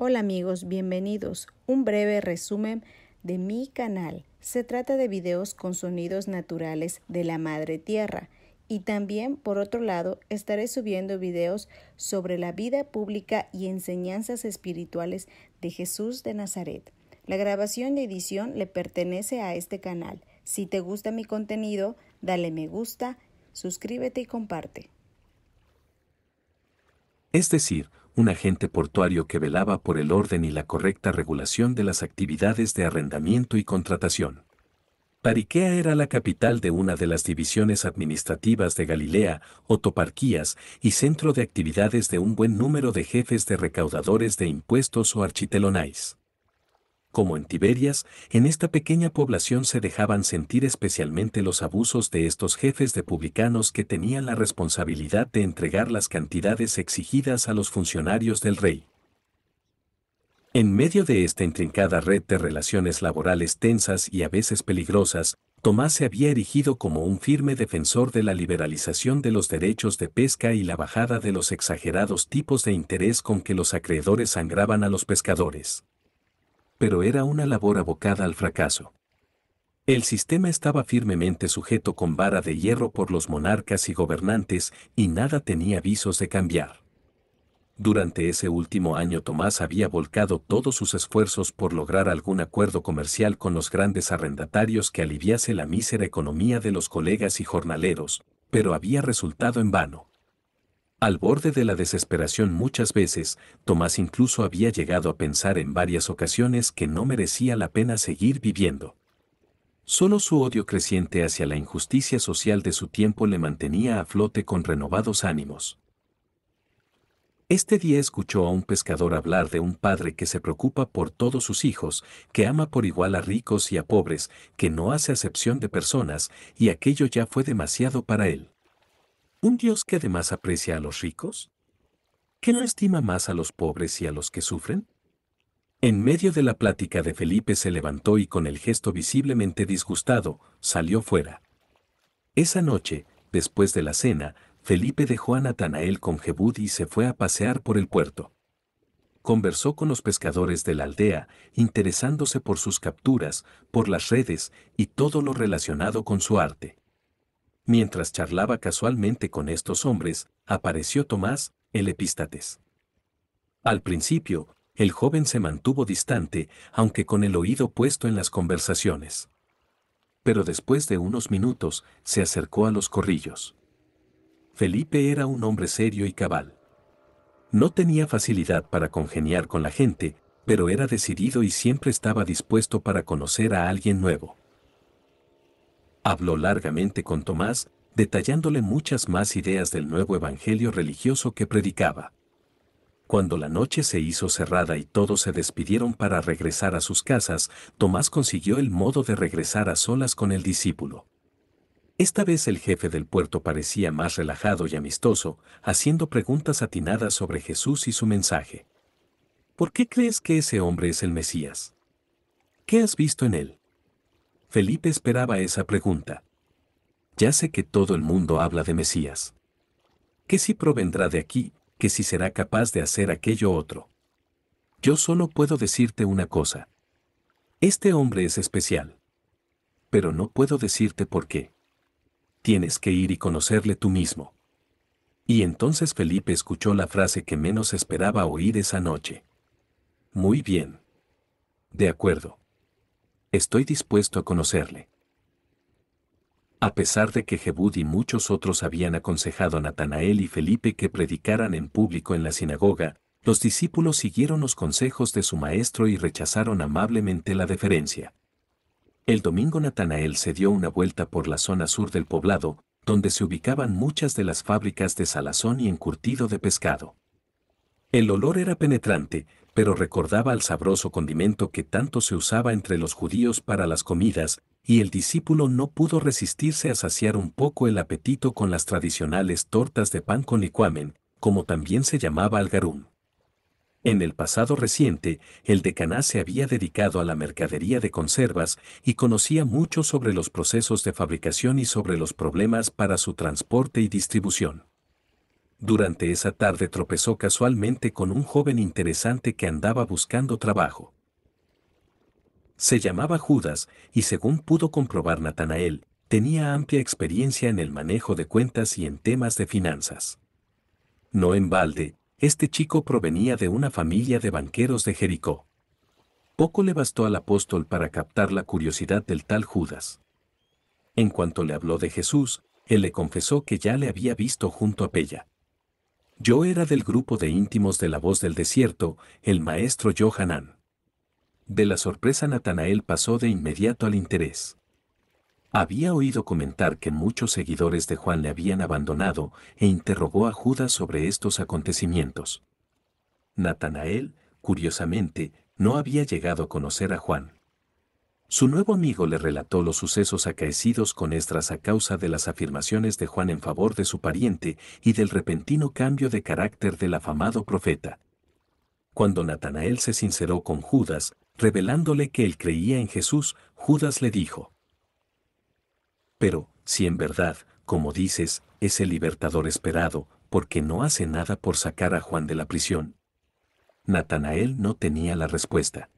Hola amigos, bienvenidos. Un breve resumen de mi canal. Se trata de videos con sonidos naturales de la madre tierra. Y también, por otro lado, estaré subiendo videos sobre la vida pública y enseñanzas espirituales de Jesús de Nazaret. La grabación y edición le pertenece a este canal. Si te gusta mi contenido, dale me gusta, suscríbete y comparte. Es decir, un agente portuario que velaba por el orden y la correcta regulación de las actividades de arrendamiento y contratación. Pariquea era la capital de una de las divisiones administrativas de Galilea, toparquías, y centro de actividades de un buen número de jefes de recaudadores de impuestos o architelonais. Como en Tiberias, en esta pequeña población se dejaban sentir especialmente los abusos de estos jefes de publicanos que tenían la responsabilidad de entregar las cantidades exigidas a los funcionarios del rey. En medio de esta intrincada red de relaciones laborales tensas y a veces peligrosas, Tomás se había erigido como un firme defensor de la liberalización de los derechos de pesca y la bajada de los exagerados tipos de interés con que los acreedores sangraban a los pescadores pero era una labor abocada al fracaso. El sistema estaba firmemente sujeto con vara de hierro por los monarcas y gobernantes y nada tenía visos de cambiar. Durante ese último año Tomás había volcado todos sus esfuerzos por lograr algún acuerdo comercial con los grandes arrendatarios que aliviase la mísera economía de los colegas y jornaleros, pero había resultado en vano. Al borde de la desesperación muchas veces, Tomás incluso había llegado a pensar en varias ocasiones que no merecía la pena seguir viviendo. Solo su odio creciente hacia la injusticia social de su tiempo le mantenía a flote con renovados ánimos. Este día escuchó a un pescador hablar de un padre que se preocupa por todos sus hijos, que ama por igual a ricos y a pobres, que no hace acepción de personas, y aquello ya fue demasiado para él. ¿Un Dios que además aprecia a los ricos? ¿Que no estima más a los pobres y a los que sufren? En medio de la plática de Felipe se levantó y con el gesto visiblemente disgustado, salió fuera. Esa noche, después de la cena, Felipe dejó a Natanael con Jebud y se fue a pasear por el puerto. Conversó con los pescadores de la aldea, interesándose por sus capturas, por las redes y todo lo relacionado con su arte mientras charlaba casualmente con estos hombres, apareció Tomás, el epístates. Al principio, el joven se mantuvo distante, aunque con el oído puesto en las conversaciones. Pero después de unos minutos, se acercó a los corrillos. Felipe era un hombre serio y cabal. No tenía facilidad para congeniar con la gente, pero era decidido y siempre estaba dispuesto para conocer a alguien nuevo habló largamente con Tomás, detallándole muchas más ideas del nuevo evangelio religioso que predicaba. Cuando la noche se hizo cerrada y todos se despidieron para regresar a sus casas, Tomás consiguió el modo de regresar a solas con el discípulo. Esta vez el jefe del puerto parecía más relajado y amistoso, haciendo preguntas atinadas sobre Jesús y su mensaje. ¿Por qué crees que ese hombre es el Mesías? ¿Qué has visto en él? Felipe esperaba esa pregunta. Ya sé que todo el mundo habla de Mesías. ¿Qué si provendrá de aquí, que si será capaz de hacer aquello otro. Yo solo puedo decirte una cosa. Este hombre es especial. Pero no puedo decirte por qué. Tienes que ir y conocerle tú mismo. Y entonces Felipe escuchó la frase que menos esperaba oír esa noche. Muy bien. De acuerdo estoy dispuesto a conocerle. A pesar de que Jebud y muchos otros habían aconsejado a Natanael y Felipe que predicaran en público en la sinagoga, los discípulos siguieron los consejos de su maestro y rechazaron amablemente la deferencia. El domingo Natanael se dio una vuelta por la zona sur del poblado, donde se ubicaban muchas de las fábricas de salazón y encurtido de pescado. El olor era penetrante, pero recordaba al sabroso condimento que tanto se usaba entre los judíos para las comidas, y el discípulo no pudo resistirse a saciar un poco el apetito con las tradicionales tortas de pan con licuamen, como también se llamaba algarún. En el pasado reciente, el decaná se había dedicado a la mercadería de conservas y conocía mucho sobre los procesos de fabricación y sobre los problemas para su transporte y distribución. Durante esa tarde tropezó casualmente con un joven interesante que andaba buscando trabajo. Se llamaba Judas, y según pudo comprobar Natanael, tenía amplia experiencia en el manejo de cuentas y en temas de finanzas. No en balde, este chico provenía de una familia de banqueros de Jericó. Poco le bastó al apóstol para captar la curiosidad del tal Judas. En cuanto le habló de Jesús, él le confesó que ya le había visto junto a Pella. Yo era del grupo de íntimos de la voz del desierto, el maestro Johanan. De la sorpresa Natanael pasó de inmediato al interés. Había oído comentar que muchos seguidores de Juan le habían abandonado e interrogó a Judas sobre estos acontecimientos. Natanael, curiosamente, no había llegado a conocer a Juan. Su nuevo amigo le relató los sucesos acaecidos con Estras a causa de las afirmaciones de Juan en favor de su pariente y del repentino cambio de carácter del afamado profeta. Cuando Natanael se sinceró con Judas, revelándole que él creía en Jesús, Judas le dijo, Pero, si en verdad, como dices, es el libertador esperado, porque no hace nada por sacar a Juan de la prisión. Natanael no tenía la respuesta.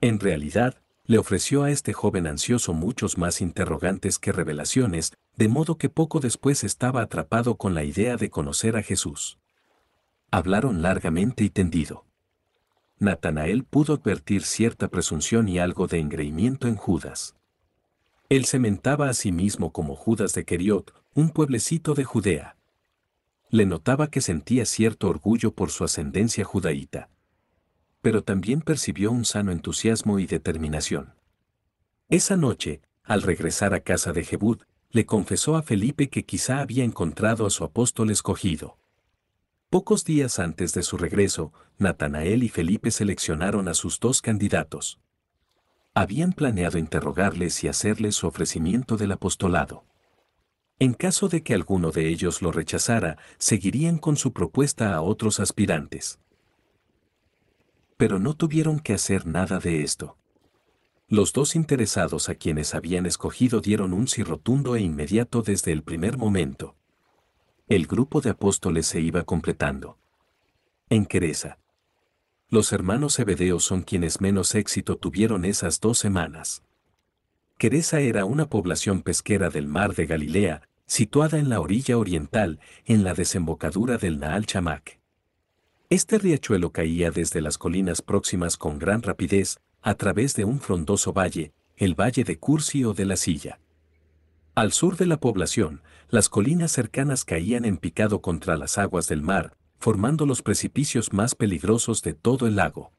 En realidad, le ofreció a este joven ansioso muchos más interrogantes que revelaciones, de modo que poco después estaba atrapado con la idea de conocer a Jesús. Hablaron largamente y tendido. Natanael pudo advertir cierta presunción y algo de engreimiento en Judas. Él cementaba a sí mismo como Judas de Kerioth, un pueblecito de Judea. Le notaba que sentía cierto orgullo por su ascendencia judaíta pero también percibió un sano entusiasmo y determinación. Esa noche, al regresar a casa de Jebud, le confesó a Felipe que quizá había encontrado a su apóstol escogido. Pocos días antes de su regreso, Natanael y Felipe seleccionaron a sus dos candidatos. Habían planeado interrogarles y hacerles su ofrecimiento del apostolado. En caso de que alguno de ellos lo rechazara, seguirían con su propuesta a otros aspirantes pero no tuvieron que hacer nada de esto. Los dos interesados a quienes habían escogido dieron un sí rotundo e inmediato desde el primer momento. El grupo de apóstoles se iba completando. En Quereza. Los hermanos hebedeos son quienes menos éxito tuvieron esas dos semanas. Quereza era una población pesquera del mar de Galilea, situada en la orilla oriental, en la desembocadura del Naal Chamac. Este riachuelo caía desde las colinas próximas con gran rapidez, a través de un frondoso valle, el valle de Cursi o de la Silla. Al sur de la población, las colinas cercanas caían en picado contra las aguas del mar, formando los precipicios más peligrosos de todo el lago.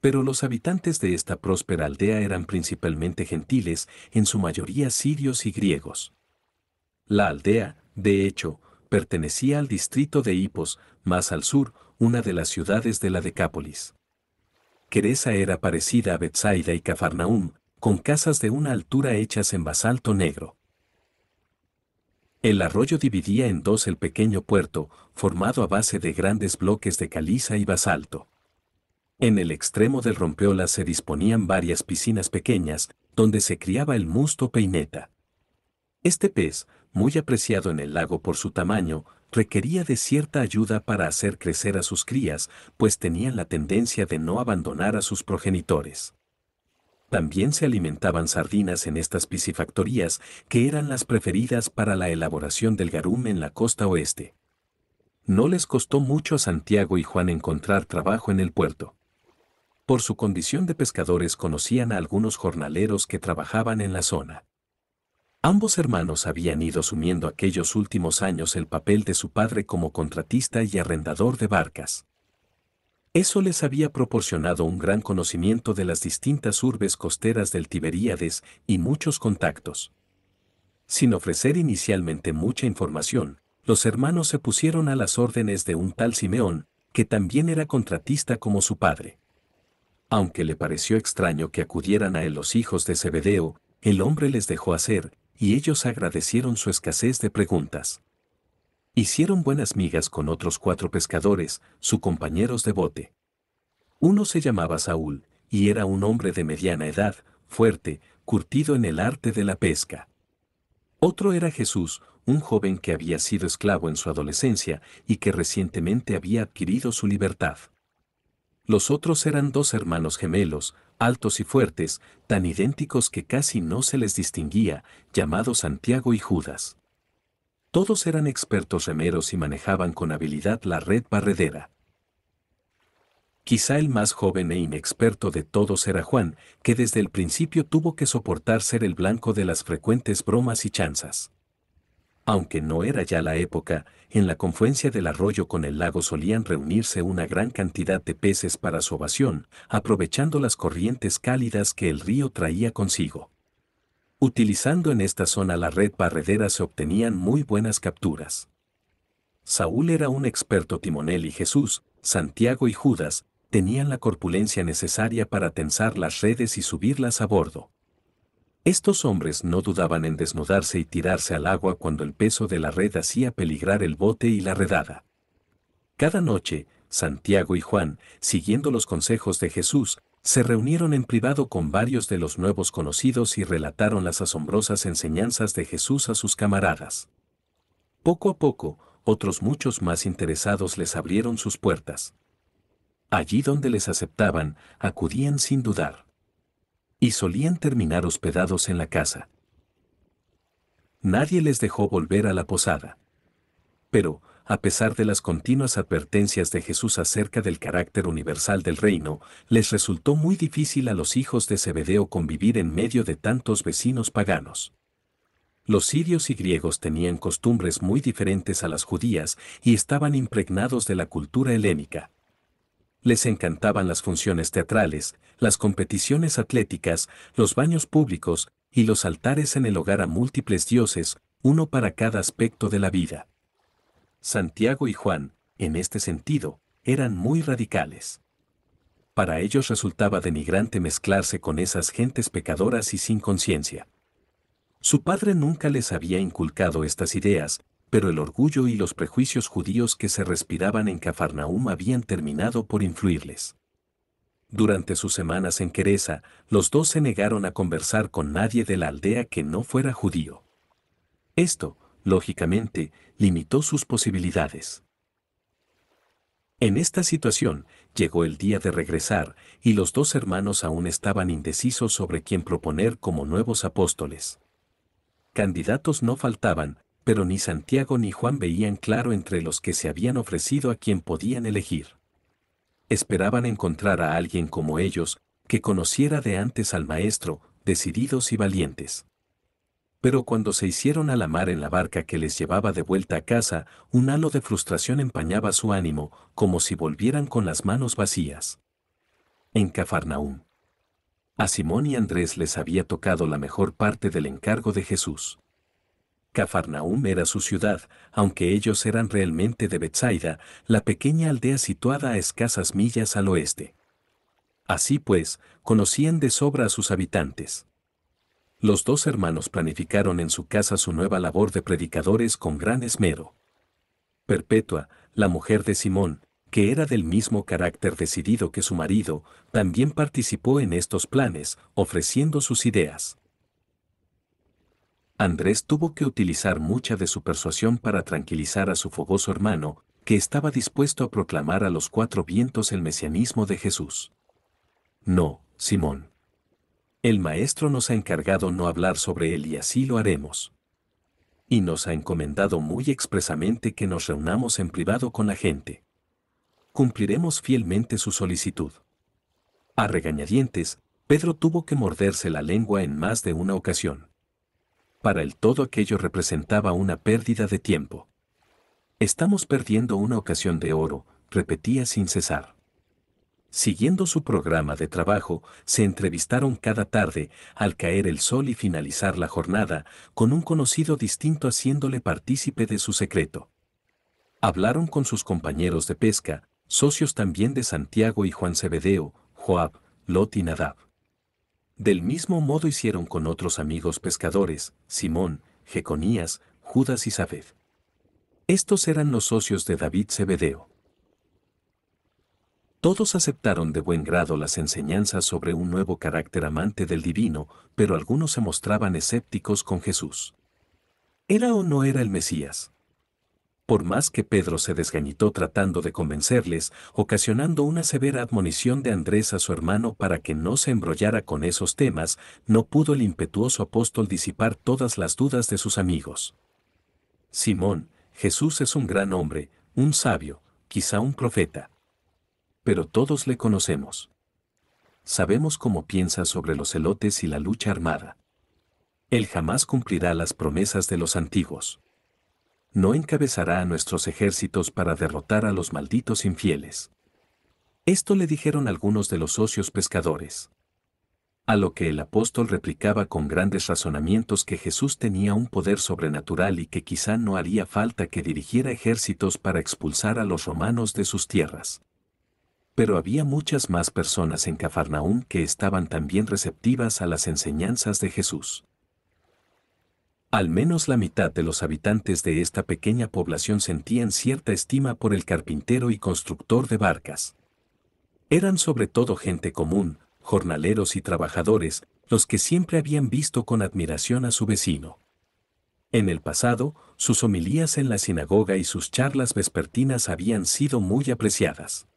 Pero los habitantes de esta próspera aldea eran principalmente gentiles, en su mayoría sirios y griegos. La aldea, de hecho, pertenecía al distrito de Hipos, más al sur, una de las ciudades de la Decápolis. Queresa era parecida a Betsaida y Cafarnaum, con casas de una altura hechas en basalto negro. El arroyo dividía en dos el pequeño puerto, formado a base de grandes bloques de caliza y basalto. En el extremo del rompeolas se disponían varias piscinas pequeñas, donde se criaba el musto peineta. Este pez, muy apreciado en el lago por su tamaño, requería de cierta ayuda para hacer crecer a sus crías, pues tenían la tendencia de no abandonar a sus progenitores. También se alimentaban sardinas en estas piscifactorías, que eran las preferidas para la elaboración del garum en la costa oeste. No les costó mucho a Santiago y Juan encontrar trabajo en el puerto. Por su condición de pescadores conocían a algunos jornaleros que trabajaban en la zona. Ambos hermanos habían ido sumiendo aquellos últimos años el papel de su padre como contratista y arrendador de barcas. Eso les había proporcionado un gran conocimiento de las distintas urbes costeras del Tiberíades y muchos contactos. Sin ofrecer inicialmente mucha información, los hermanos se pusieron a las órdenes de un tal Simeón, que también era contratista como su padre. Aunque le pareció extraño que acudieran a él los hijos de Zebedeo, el hombre les dejó hacer, y ellos agradecieron su escasez de preguntas. Hicieron buenas migas con otros cuatro pescadores, sus compañeros de bote. Uno se llamaba Saúl, y era un hombre de mediana edad, fuerte, curtido en el arte de la pesca. Otro era Jesús, un joven que había sido esclavo en su adolescencia y que recientemente había adquirido su libertad. Los otros eran dos hermanos gemelos, altos y fuertes, tan idénticos que casi no se les distinguía, llamados Santiago y Judas. Todos eran expertos remeros y manejaban con habilidad la red barredera. Quizá el más joven e inexperto de todos era Juan, que desde el principio tuvo que soportar ser el blanco de las frecuentes bromas y chanzas. Aunque no era ya la época, en la confluencia del arroyo con el lago solían reunirse una gran cantidad de peces para su ovación, aprovechando las corrientes cálidas que el río traía consigo. Utilizando en esta zona la red barredera se obtenían muy buenas capturas. Saúl era un experto timonel y Jesús, Santiago y Judas tenían la corpulencia necesaria para tensar las redes y subirlas a bordo. Estos hombres no dudaban en desnudarse y tirarse al agua cuando el peso de la red hacía peligrar el bote y la redada. Cada noche, Santiago y Juan, siguiendo los consejos de Jesús, se reunieron en privado con varios de los nuevos conocidos y relataron las asombrosas enseñanzas de Jesús a sus camaradas. Poco a poco, otros muchos más interesados les abrieron sus puertas. Allí donde les aceptaban, acudían sin dudar y solían terminar hospedados en la casa. Nadie les dejó volver a la posada. Pero, a pesar de las continuas advertencias de Jesús acerca del carácter universal del reino, les resultó muy difícil a los hijos de Zebedeo convivir en medio de tantos vecinos paganos. Los sirios y griegos tenían costumbres muy diferentes a las judías y estaban impregnados de la cultura helénica. Les encantaban las funciones teatrales, las competiciones atléticas, los baños públicos y los altares en el hogar a múltiples dioses, uno para cada aspecto de la vida. Santiago y Juan, en este sentido, eran muy radicales. Para ellos resultaba denigrante mezclarse con esas gentes pecadoras y sin conciencia. Su padre nunca les había inculcado estas ideas, pero el orgullo y los prejuicios judíos que se respiraban en Cafarnaum habían terminado por influirles. Durante sus semanas en Quereza, los dos se negaron a conversar con nadie de la aldea que no fuera judío. Esto, lógicamente, limitó sus posibilidades. En esta situación, llegó el día de regresar, y los dos hermanos aún estaban indecisos sobre quién proponer como nuevos apóstoles. Candidatos no faltaban, pero ni Santiago ni Juan veían claro entre los que se habían ofrecido a quien podían elegir. Esperaban encontrar a alguien como ellos, que conociera de antes al maestro, decididos y valientes. Pero cuando se hicieron a la mar en la barca que les llevaba de vuelta a casa, un halo de frustración empañaba su ánimo, como si volvieran con las manos vacías. En Cafarnaúm. A Simón y Andrés les había tocado la mejor parte del encargo de Jesús. Cafarnaum era su ciudad, aunque ellos eran realmente de Betsaida, la pequeña aldea situada a escasas millas al oeste. Así pues, conocían de sobra a sus habitantes. Los dos hermanos planificaron en su casa su nueva labor de predicadores con gran esmero. Perpetua, la mujer de Simón, que era del mismo carácter decidido que su marido, también participó en estos planes, ofreciendo sus ideas. Andrés tuvo que utilizar mucha de su persuasión para tranquilizar a su fogoso hermano, que estaba dispuesto a proclamar a los cuatro vientos el mesianismo de Jesús. No, Simón. El Maestro nos ha encargado no hablar sobre él y así lo haremos. Y nos ha encomendado muy expresamente que nos reunamos en privado con la gente. Cumpliremos fielmente su solicitud. A regañadientes, Pedro tuvo que morderse la lengua en más de una ocasión para él todo aquello representaba una pérdida de tiempo. Estamos perdiendo una ocasión de oro, repetía sin cesar. Siguiendo su programa de trabajo, se entrevistaron cada tarde, al caer el sol y finalizar la jornada, con un conocido distinto haciéndole partícipe de su secreto. Hablaron con sus compañeros de pesca, socios también de Santiago y Juan Cebedeo, Joab, Lot y Nadab. Del mismo modo hicieron con otros amigos pescadores, Simón, Jeconías, Judas y Zabed. Estos eran los socios de David Zebedeo. Todos aceptaron de buen grado las enseñanzas sobre un nuevo carácter amante del divino, pero algunos se mostraban escépticos con Jesús. ¿Era o no era el Mesías? por más que Pedro se desgañitó tratando de convencerles, ocasionando una severa admonición de Andrés a su hermano para que no se embrollara con esos temas, no pudo el impetuoso apóstol disipar todas las dudas de sus amigos. Simón, Jesús es un gran hombre, un sabio, quizá un profeta. Pero todos le conocemos. Sabemos cómo piensa sobre los elotes y la lucha armada. Él jamás cumplirá las promesas de los antiguos no encabezará a nuestros ejércitos para derrotar a los malditos infieles. Esto le dijeron algunos de los socios pescadores. A lo que el apóstol replicaba con grandes razonamientos que Jesús tenía un poder sobrenatural y que quizá no haría falta que dirigiera ejércitos para expulsar a los romanos de sus tierras. Pero había muchas más personas en Cafarnaún que estaban también receptivas a las enseñanzas de Jesús. Al menos la mitad de los habitantes de esta pequeña población sentían cierta estima por el carpintero y constructor de barcas. Eran sobre todo gente común, jornaleros y trabajadores, los que siempre habían visto con admiración a su vecino. En el pasado, sus homilías en la sinagoga y sus charlas vespertinas habían sido muy apreciadas.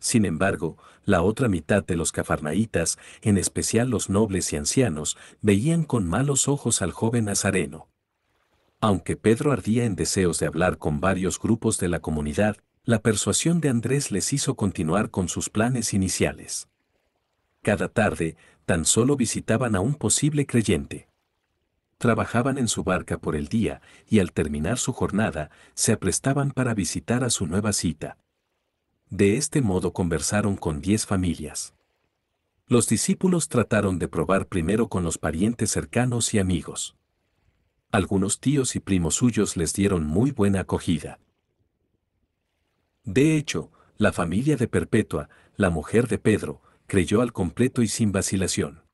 Sin embargo, la otra mitad de los cafarnaítas, en especial los nobles y ancianos, veían con malos ojos al joven nazareno. Aunque Pedro ardía en deseos de hablar con varios grupos de la comunidad, la persuasión de Andrés les hizo continuar con sus planes iniciales. Cada tarde, tan solo visitaban a un posible creyente. Trabajaban en su barca por el día y al terminar su jornada, se aprestaban para visitar a su nueva cita, de este modo conversaron con diez familias. Los discípulos trataron de probar primero con los parientes cercanos y amigos. Algunos tíos y primos suyos les dieron muy buena acogida. De hecho, la familia de Perpetua, la mujer de Pedro, creyó al completo y sin vacilación.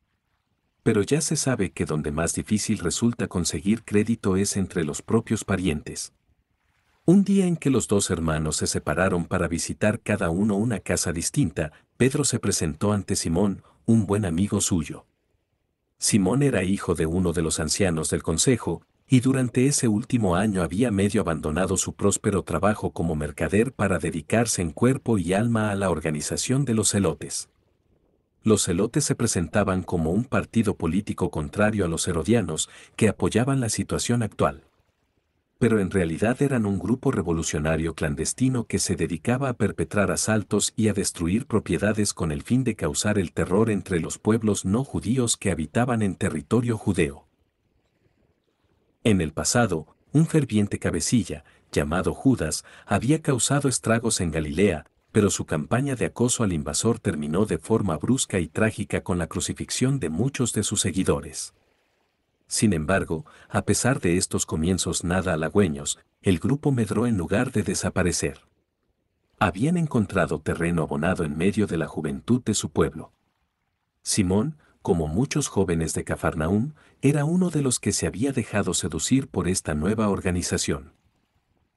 Pero ya se sabe que donde más difícil resulta conseguir crédito es entre los propios parientes. Un día en que los dos hermanos se separaron para visitar cada uno una casa distinta, Pedro se presentó ante Simón, un buen amigo suyo. Simón era hijo de uno de los ancianos del consejo, y durante ese último año había medio abandonado su próspero trabajo como mercader para dedicarse en cuerpo y alma a la organización de los celotes. Los celotes se presentaban como un partido político contrario a los herodianos que apoyaban la situación actual pero en realidad eran un grupo revolucionario clandestino que se dedicaba a perpetrar asaltos y a destruir propiedades con el fin de causar el terror entre los pueblos no judíos que habitaban en territorio judeo. En el pasado, un ferviente cabecilla, llamado Judas, había causado estragos en Galilea, pero su campaña de acoso al invasor terminó de forma brusca y trágica con la crucifixión de muchos de sus seguidores. Sin embargo, a pesar de estos comienzos nada halagüeños, el grupo medró en lugar de desaparecer. Habían encontrado terreno abonado en medio de la juventud de su pueblo. Simón, como muchos jóvenes de Cafarnaúm, era uno de los que se había dejado seducir por esta nueva organización.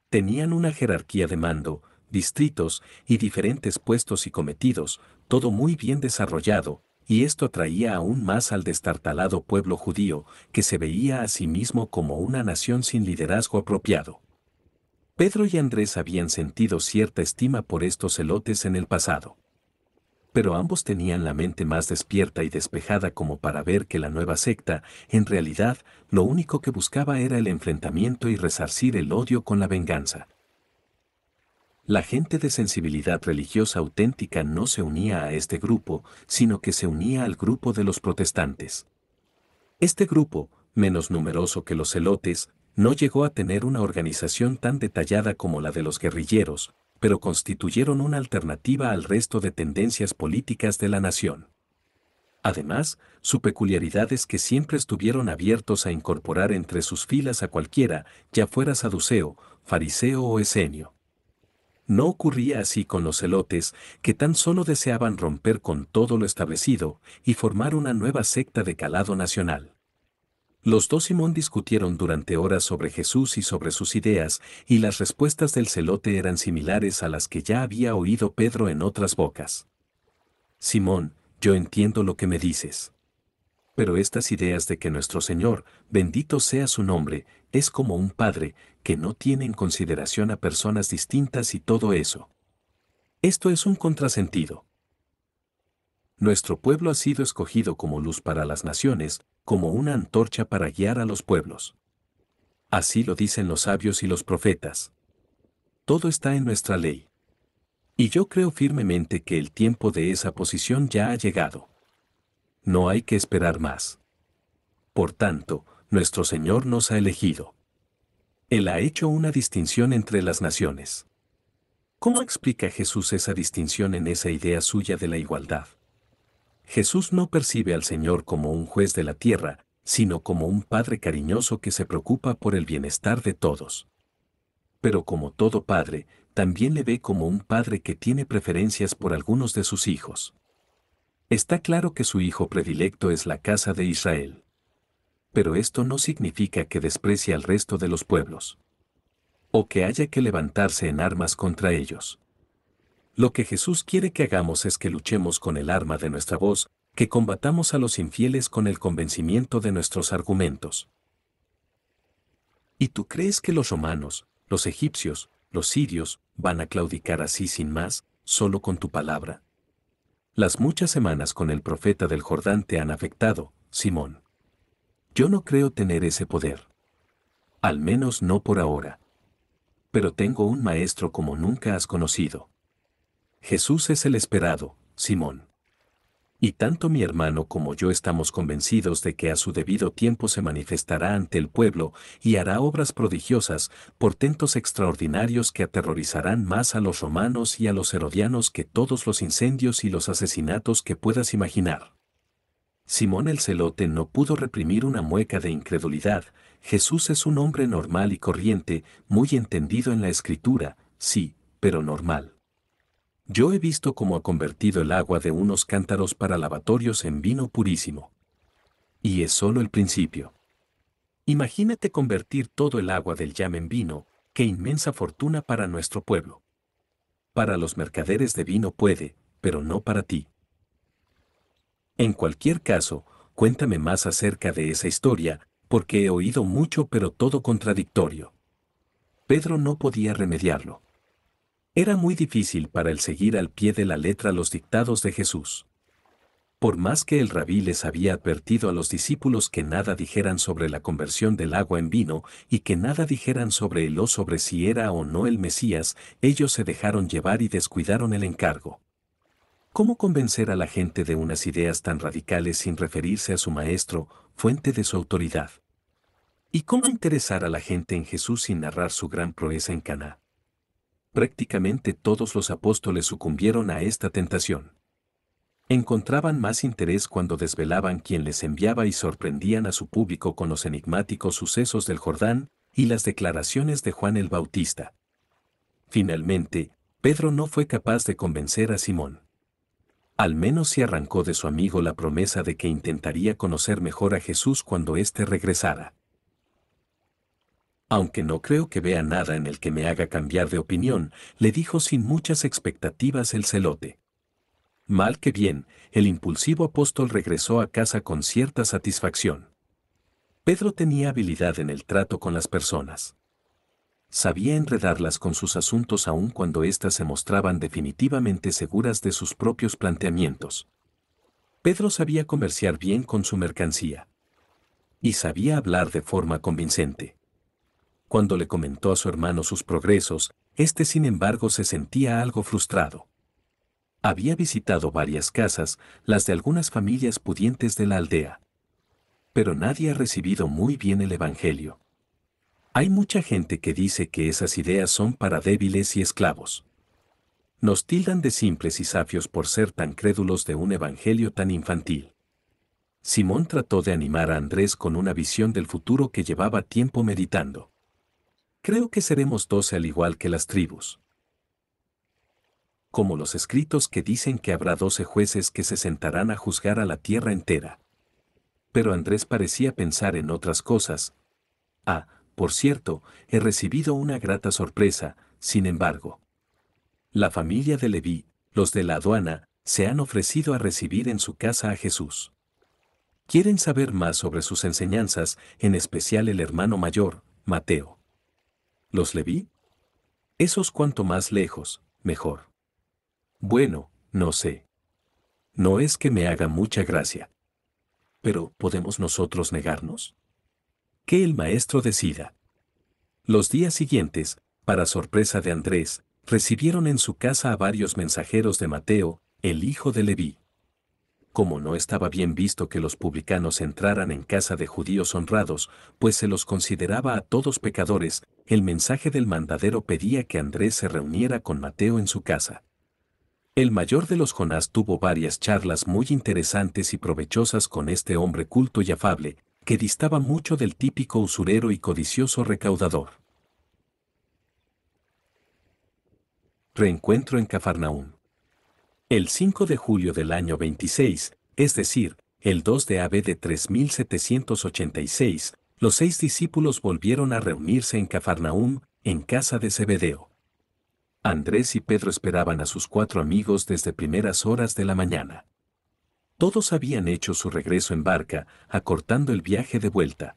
Tenían una jerarquía de mando, distritos y diferentes puestos y cometidos, todo muy bien desarrollado, y esto atraía aún más al destartalado pueblo judío, que se veía a sí mismo como una nación sin liderazgo apropiado. Pedro y Andrés habían sentido cierta estima por estos celotes en el pasado. Pero ambos tenían la mente más despierta y despejada como para ver que la nueva secta, en realidad, lo único que buscaba era el enfrentamiento y resarcir el odio con la venganza. La gente de sensibilidad religiosa auténtica no se unía a este grupo, sino que se unía al grupo de los protestantes. Este grupo, menos numeroso que los celotes, no llegó a tener una organización tan detallada como la de los guerrilleros, pero constituyeron una alternativa al resto de tendencias políticas de la nación. Además, su peculiaridad es que siempre estuvieron abiertos a incorporar entre sus filas a cualquiera, ya fuera saduceo, fariseo o esenio. No ocurría así con los celotes, que tan solo deseaban romper con todo lo establecido y formar una nueva secta de calado nacional. Los dos Simón discutieron durante horas sobre Jesús y sobre sus ideas, y las respuestas del celote eran similares a las que ya había oído Pedro en otras bocas. Simón, yo entiendo lo que me dices. Pero estas ideas de que nuestro Señor, bendito sea su nombre, es como un padre, que no tienen consideración a personas distintas y todo eso. Esto es un contrasentido. Nuestro pueblo ha sido escogido como luz para las naciones, como una antorcha para guiar a los pueblos. Así lo dicen los sabios y los profetas. Todo está en nuestra ley. Y yo creo firmemente que el tiempo de esa posición ya ha llegado. No hay que esperar más. Por tanto, nuestro Señor nos ha elegido. Él ha hecho una distinción entre las naciones. ¿Cómo explica Jesús esa distinción en esa idea suya de la igualdad? Jesús no percibe al Señor como un juez de la tierra, sino como un Padre cariñoso que se preocupa por el bienestar de todos. Pero como todo Padre, también le ve como un Padre que tiene preferencias por algunos de sus hijos. Está claro que su hijo predilecto es la casa de Israel pero esto no significa que desprecie al resto de los pueblos. O que haya que levantarse en armas contra ellos. Lo que Jesús quiere que hagamos es que luchemos con el arma de nuestra voz, que combatamos a los infieles con el convencimiento de nuestros argumentos. ¿Y tú crees que los romanos, los egipcios, los sirios, van a claudicar así sin más, solo con tu palabra? Las muchas semanas con el profeta del Jordán te han afectado, Simón. Yo no creo tener ese poder. Al menos no por ahora. Pero tengo un maestro como nunca has conocido. Jesús es el esperado, Simón. Y tanto mi hermano como yo estamos convencidos de que a su debido tiempo se manifestará ante el pueblo y hará obras prodigiosas, portentos extraordinarios que aterrorizarán más a los romanos y a los herodianos que todos los incendios y los asesinatos que puedas imaginar. Simón el celote no pudo reprimir una mueca de incredulidad. Jesús es un hombre normal y corriente, muy entendido en la escritura, sí, pero normal. Yo he visto cómo ha convertido el agua de unos cántaros para lavatorios en vino purísimo. Y es solo el principio. Imagínate convertir todo el agua del llame en vino, qué inmensa fortuna para nuestro pueblo. Para los mercaderes de vino puede, pero no para ti. En cualquier caso, cuéntame más acerca de esa historia, porque he oído mucho pero todo contradictorio. Pedro no podía remediarlo. Era muy difícil para él seguir al pie de la letra los dictados de Jesús. Por más que el rabí les había advertido a los discípulos que nada dijeran sobre la conversión del agua en vino y que nada dijeran sobre el o sobre si era o no el Mesías, ellos se dejaron llevar y descuidaron el encargo. ¿Cómo convencer a la gente de unas ideas tan radicales sin referirse a su maestro, fuente de su autoridad? ¿Y cómo interesar a la gente en Jesús sin narrar su gran proeza en Caná? Prácticamente todos los apóstoles sucumbieron a esta tentación. Encontraban más interés cuando desvelaban quién les enviaba y sorprendían a su público con los enigmáticos sucesos del Jordán y las declaraciones de Juan el Bautista. Finalmente, Pedro no fue capaz de convencer a Simón. Al menos se arrancó de su amigo la promesa de que intentaría conocer mejor a Jesús cuando éste regresara. Aunque no creo que vea nada en el que me haga cambiar de opinión, le dijo sin muchas expectativas el celote. Mal que bien, el impulsivo apóstol regresó a casa con cierta satisfacción. Pedro tenía habilidad en el trato con las personas sabía enredarlas con sus asuntos aun cuando éstas se mostraban definitivamente seguras de sus propios planteamientos. Pedro sabía comerciar bien con su mercancía. Y sabía hablar de forma convincente. Cuando le comentó a su hermano sus progresos, este sin embargo se sentía algo frustrado. Había visitado varias casas, las de algunas familias pudientes de la aldea. Pero nadie ha recibido muy bien el Evangelio. Hay mucha gente que dice que esas ideas son para débiles y esclavos. Nos tildan de simples y safios por ser tan crédulos de un evangelio tan infantil. Simón trató de animar a Andrés con una visión del futuro que llevaba tiempo meditando. Creo que seremos doce al igual que las tribus. Como los escritos que dicen que habrá doce jueces que se sentarán a juzgar a la tierra entera. Pero Andrés parecía pensar en otras cosas. Ah, por cierto, he recibido una grata sorpresa, sin embargo. La familia de Leví, los de la aduana, se han ofrecido a recibir en su casa a Jesús. Quieren saber más sobre sus enseñanzas, en especial el hermano mayor, Mateo. ¿Los Leví? Esos cuanto más lejos, mejor. Bueno, no sé. No es que me haga mucha gracia. Pero, ¿podemos nosotros negarnos? que el maestro decida. Los días siguientes, para sorpresa de Andrés, recibieron en su casa a varios mensajeros de Mateo, el hijo de Leví. Como no estaba bien visto que los publicanos entraran en casa de judíos honrados, pues se los consideraba a todos pecadores, el mensaje del mandadero pedía que Andrés se reuniera con Mateo en su casa. El mayor de los Jonás tuvo varias charlas muy interesantes y provechosas con este hombre culto y afable, que distaba mucho del típico usurero y codicioso recaudador. Reencuentro en Cafarnaún. El 5 de julio del año 26, es decir, el 2 de ave de 3786, los seis discípulos volvieron a reunirse en Cafarnaúm, en casa de Zebedeo. Andrés y Pedro esperaban a sus cuatro amigos desde primeras horas de la mañana. Todos habían hecho su regreso en barca, acortando el viaje de vuelta.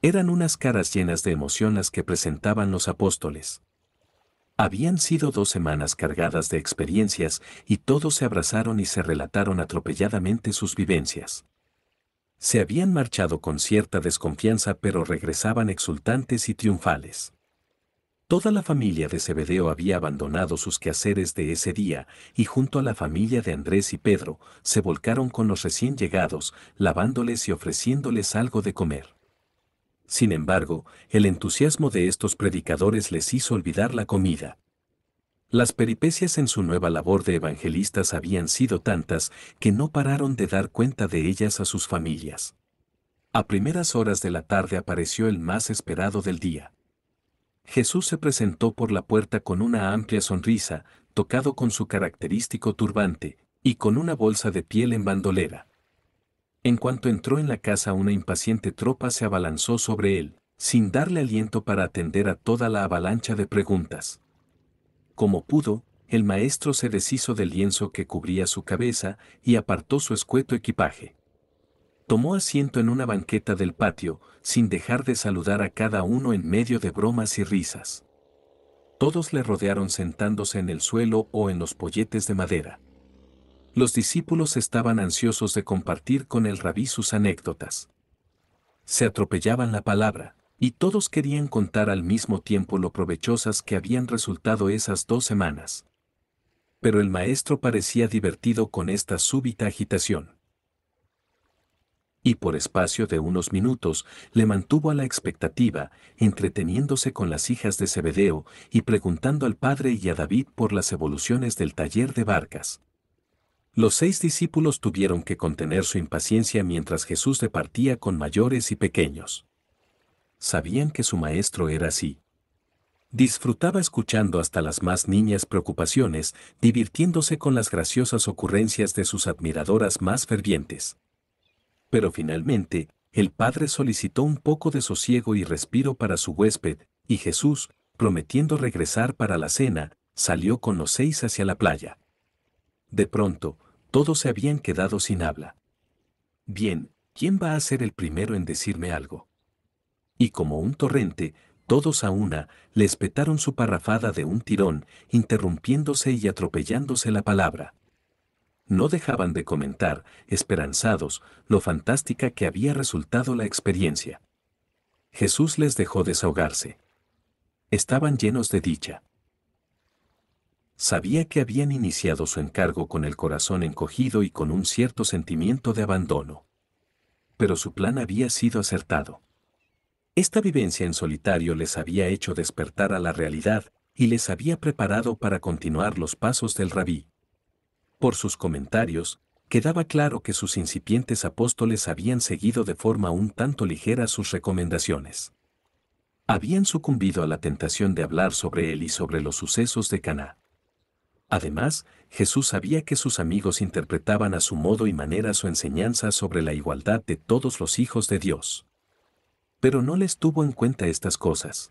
Eran unas caras llenas de emoción las que presentaban los apóstoles. Habían sido dos semanas cargadas de experiencias y todos se abrazaron y se relataron atropelladamente sus vivencias. Se habían marchado con cierta desconfianza pero regresaban exultantes y triunfales. Toda la familia de Zebedeo había abandonado sus quehaceres de ese día, y junto a la familia de Andrés y Pedro, se volcaron con los recién llegados, lavándoles y ofreciéndoles algo de comer. Sin embargo, el entusiasmo de estos predicadores les hizo olvidar la comida. Las peripecias en su nueva labor de evangelistas habían sido tantas que no pararon de dar cuenta de ellas a sus familias. A primeras horas de la tarde apareció el más esperado del día Jesús se presentó por la puerta con una amplia sonrisa, tocado con su característico turbante, y con una bolsa de piel en bandolera. En cuanto entró en la casa una impaciente tropa se abalanzó sobre él, sin darle aliento para atender a toda la avalancha de preguntas. Como pudo, el maestro se deshizo del lienzo que cubría su cabeza y apartó su escueto equipaje. Tomó asiento en una banqueta del patio, sin dejar de saludar a cada uno en medio de bromas y risas. Todos le rodearon sentándose en el suelo o en los polletes de madera. Los discípulos estaban ansiosos de compartir con el rabí sus anécdotas. Se atropellaban la palabra, y todos querían contar al mismo tiempo lo provechosas que habían resultado esas dos semanas. Pero el maestro parecía divertido con esta súbita agitación y por espacio de unos minutos le mantuvo a la expectativa, entreteniéndose con las hijas de Zebedeo y preguntando al padre y a David por las evoluciones del taller de barcas. Los seis discípulos tuvieron que contener su impaciencia mientras Jesús departía con mayores y pequeños. Sabían que su maestro era así. Disfrutaba escuchando hasta las más niñas preocupaciones, divirtiéndose con las graciosas ocurrencias de sus admiradoras más fervientes. Pero finalmente, el Padre solicitó un poco de sosiego y respiro para su huésped, y Jesús, prometiendo regresar para la cena, salió con los seis hacia la playa. De pronto, todos se habían quedado sin habla. Bien, ¿quién va a ser el primero en decirme algo? Y como un torrente, todos a una, le espetaron su parrafada de un tirón, interrumpiéndose y atropellándose la palabra no dejaban de comentar, esperanzados, lo fantástica que había resultado la experiencia. Jesús les dejó desahogarse. Estaban llenos de dicha. Sabía que habían iniciado su encargo con el corazón encogido y con un cierto sentimiento de abandono. Pero su plan había sido acertado. Esta vivencia en solitario les había hecho despertar a la realidad y les había preparado para continuar los pasos del rabí. Por sus comentarios, quedaba claro que sus incipientes apóstoles habían seguido de forma un tanto ligera sus recomendaciones. Habían sucumbido a la tentación de hablar sobre él y sobre los sucesos de Caná. Además, Jesús sabía que sus amigos interpretaban a su modo y manera su enseñanza sobre la igualdad de todos los hijos de Dios. Pero no les tuvo en cuenta estas cosas.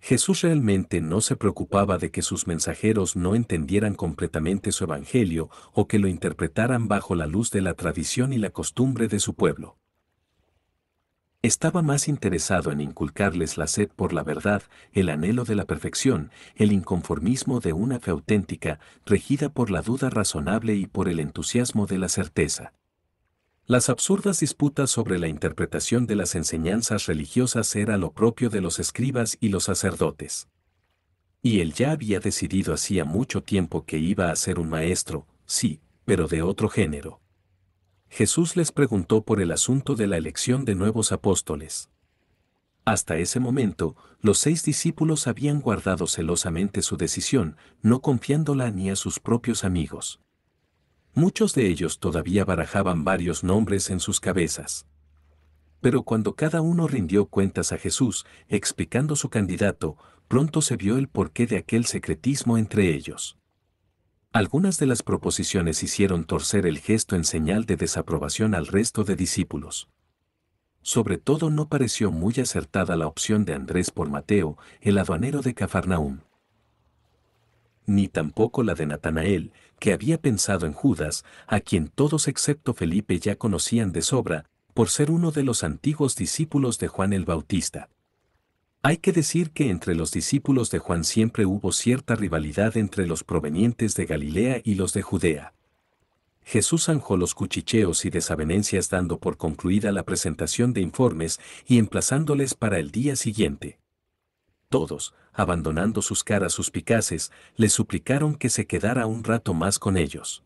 Jesús realmente no se preocupaba de que sus mensajeros no entendieran completamente su evangelio o que lo interpretaran bajo la luz de la tradición y la costumbre de su pueblo. Estaba más interesado en inculcarles la sed por la verdad, el anhelo de la perfección, el inconformismo de una fe auténtica, regida por la duda razonable y por el entusiasmo de la certeza. Las absurdas disputas sobre la interpretación de las enseñanzas religiosas era lo propio de los escribas y los sacerdotes. Y él ya había decidido hacía mucho tiempo que iba a ser un maestro, sí, pero de otro género. Jesús les preguntó por el asunto de la elección de nuevos apóstoles. Hasta ese momento, los seis discípulos habían guardado celosamente su decisión, no confiándola ni a sus propios amigos. Muchos de ellos todavía barajaban varios nombres en sus cabezas. Pero cuando cada uno rindió cuentas a Jesús, explicando su candidato, pronto se vio el porqué de aquel secretismo entre ellos. Algunas de las proposiciones hicieron torcer el gesto en señal de desaprobación al resto de discípulos. Sobre todo no pareció muy acertada la opción de Andrés por Mateo, el aduanero de Cafarnaúm. Ni tampoco la de Natanael, que había pensado en Judas, a quien todos excepto Felipe ya conocían de sobra, por ser uno de los antiguos discípulos de Juan el Bautista. Hay que decir que entre los discípulos de Juan siempre hubo cierta rivalidad entre los provenientes de Galilea y los de Judea. Jesús anjó los cuchicheos y desavenencias dando por concluida la presentación de informes y emplazándoles para el día siguiente. Todos, abandonando sus caras suspicaces, le suplicaron que se quedara un rato más con ellos.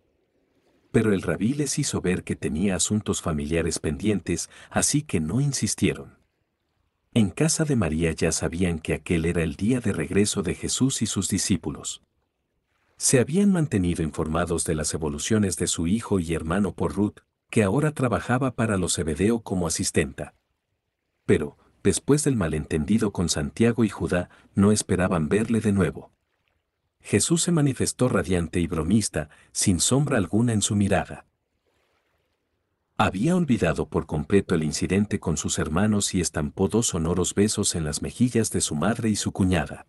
Pero el rabí les hizo ver que tenía asuntos familiares pendientes, así que no insistieron. En casa de María ya sabían que aquel era el día de regreso de Jesús y sus discípulos. Se habían mantenido informados de las evoluciones de su hijo y hermano por Ruth, que ahora trabajaba para los Ebedeo como asistenta. Pero, después del malentendido con Santiago y Judá, no esperaban verle de nuevo. Jesús se manifestó radiante y bromista, sin sombra alguna en su mirada. Había olvidado por completo el incidente con sus hermanos y estampó dos sonoros besos en las mejillas de su madre y su cuñada.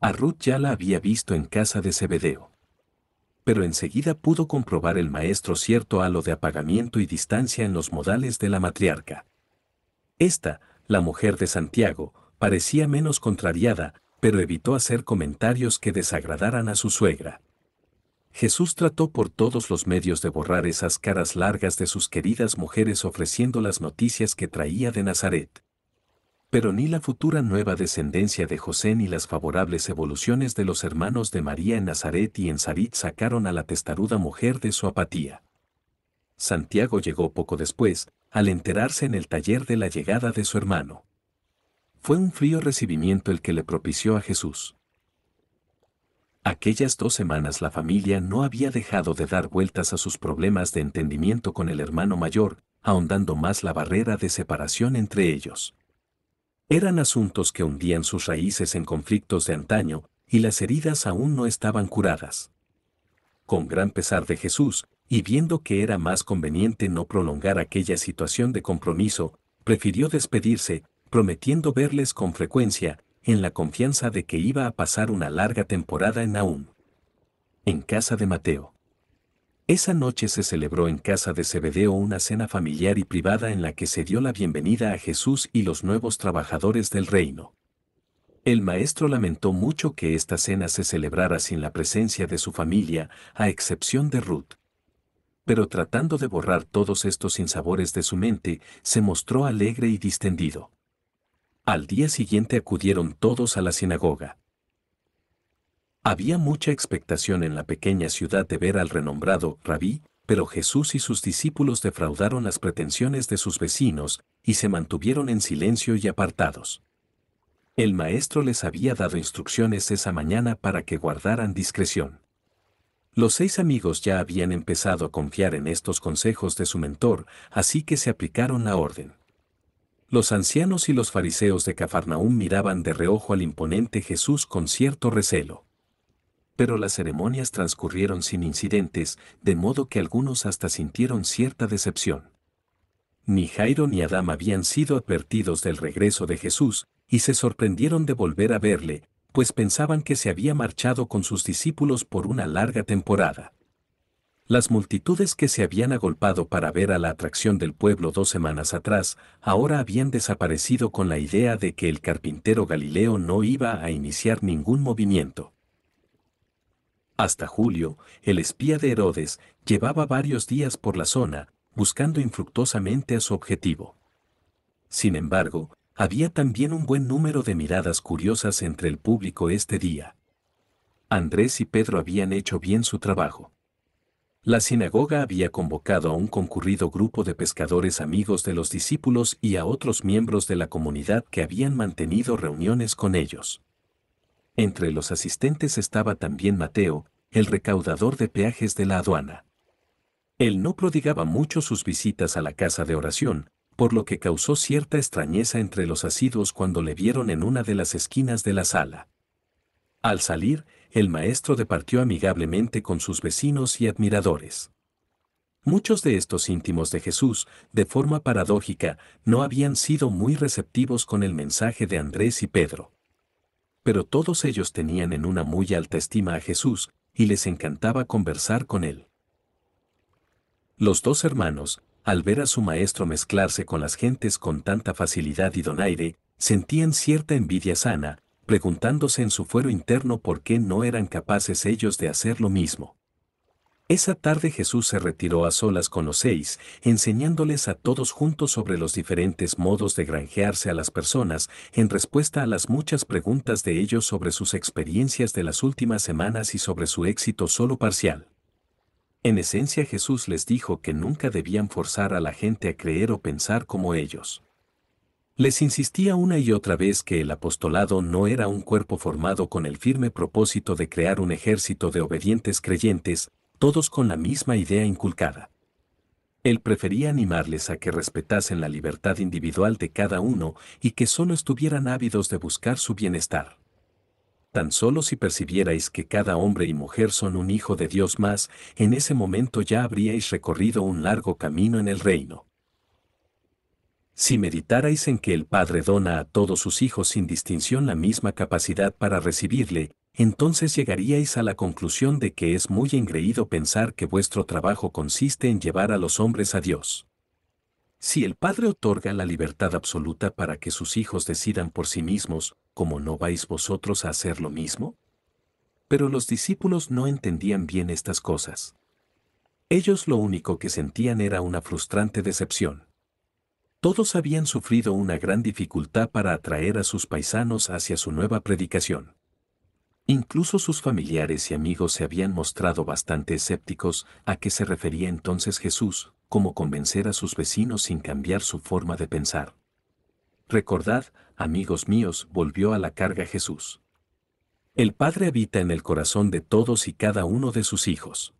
A Ruth ya la había visto en casa de Zebedeo. Pero enseguida pudo comprobar el maestro cierto halo de apagamiento y distancia en los modales de la matriarca. Esta, la mujer de Santiago, parecía menos contrariada, pero evitó hacer comentarios que desagradaran a su suegra. Jesús trató por todos los medios de borrar esas caras largas de sus queridas mujeres ofreciendo las noticias que traía de Nazaret. Pero ni la futura nueva descendencia de José ni las favorables evoluciones de los hermanos de María en Nazaret y en Sarit sacaron a la testaruda mujer de su apatía. Santiago llegó poco después, al enterarse en el taller de la llegada de su hermano. Fue un frío recibimiento el que le propició a Jesús. Aquellas dos semanas la familia no había dejado de dar vueltas a sus problemas de entendimiento con el hermano mayor, ahondando más la barrera de separación entre ellos. Eran asuntos que hundían sus raíces en conflictos de antaño, y las heridas aún no estaban curadas. Con gran pesar de Jesús, y viendo que era más conveniente no prolongar aquella situación de compromiso, prefirió despedirse, prometiendo verles con frecuencia, en la confianza de que iba a pasar una larga temporada en Aún. En casa de Mateo. Esa noche se celebró en casa de Zebedeo una cena familiar y privada en la que se dio la bienvenida a Jesús y los nuevos trabajadores del reino. El maestro lamentó mucho que esta cena se celebrara sin la presencia de su familia, a excepción de Ruth pero tratando de borrar todos estos sinsabores de su mente, se mostró alegre y distendido. Al día siguiente acudieron todos a la sinagoga. Había mucha expectación en la pequeña ciudad de ver al renombrado rabí, pero Jesús y sus discípulos defraudaron las pretensiones de sus vecinos y se mantuvieron en silencio y apartados. El maestro les había dado instrucciones esa mañana para que guardaran discreción. Los seis amigos ya habían empezado a confiar en estos consejos de su mentor, así que se aplicaron la orden. Los ancianos y los fariseos de Cafarnaúm miraban de reojo al imponente Jesús con cierto recelo. Pero las ceremonias transcurrieron sin incidentes, de modo que algunos hasta sintieron cierta decepción. Ni Jairo ni Adam habían sido advertidos del regreso de Jesús, y se sorprendieron de volver a verle, pues pensaban que se había marchado con sus discípulos por una larga temporada. Las multitudes que se habían agolpado para ver a la atracción del pueblo dos semanas atrás, ahora habían desaparecido con la idea de que el carpintero Galileo no iba a iniciar ningún movimiento. Hasta julio, el espía de Herodes llevaba varios días por la zona, buscando infructuosamente a su objetivo. Sin embargo, había también un buen número de miradas curiosas entre el público este día. Andrés y Pedro habían hecho bien su trabajo. La sinagoga había convocado a un concurrido grupo de pescadores amigos de los discípulos y a otros miembros de la comunidad que habían mantenido reuniones con ellos. Entre los asistentes estaba también Mateo, el recaudador de peajes de la aduana. Él no prodigaba mucho sus visitas a la casa de oración, por lo que causó cierta extrañeza entre los asiduos cuando le vieron en una de las esquinas de la sala. Al salir, el maestro departió amigablemente con sus vecinos y admiradores. Muchos de estos íntimos de Jesús, de forma paradójica, no habían sido muy receptivos con el mensaje de Andrés y Pedro. Pero todos ellos tenían en una muy alta estima a Jesús, y les encantaba conversar con él. Los dos hermanos, al ver a su maestro mezclarse con las gentes con tanta facilidad y donaire, sentían cierta envidia sana, preguntándose en su fuero interno por qué no eran capaces ellos de hacer lo mismo. Esa tarde Jesús se retiró a solas con los seis, enseñándoles a todos juntos sobre los diferentes modos de granjearse a las personas en respuesta a las muchas preguntas de ellos sobre sus experiencias de las últimas semanas y sobre su éxito solo parcial. En esencia Jesús les dijo que nunca debían forzar a la gente a creer o pensar como ellos. Les insistía una y otra vez que el apostolado no era un cuerpo formado con el firme propósito de crear un ejército de obedientes creyentes, todos con la misma idea inculcada. Él prefería animarles a que respetasen la libertad individual de cada uno y que solo estuvieran ávidos de buscar su bienestar tan solo si percibierais que cada hombre y mujer son un hijo de Dios más, en ese momento ya habríais recorrido un largo camino en el reino. Si meditarais en que el Padre dona a todos sus hijos sin distinción la misma capacidad para recibirle, entonces llegaríais a la conclusión de que es muy engreído pensar que vuestro trabajo consiste en llevar a los hombres a Dios. Si el Padre otorga la libertad absoluta para que sus hijos decidan por sí mismos, ¿cómo no vais vosotros a hacer lo mismo? Pero los discípulos no entendían bien estas cosas. Ellos lo único que sentían era una frustrante decepción. Todos habían sufrido una gran dificultad para atraer a sus paisanos hacia su nueva predicación. Incluso sus familiares y amigos se habían mostrado bastante escépticos a qué se refería entonces Jesús, como convencer a sus vecinos sin cambiar su forma de pensar. Recordad, amigos míos, volvió a la carga Jesús. El Padre habita en el corazón de todos y cada uno de sus hijos.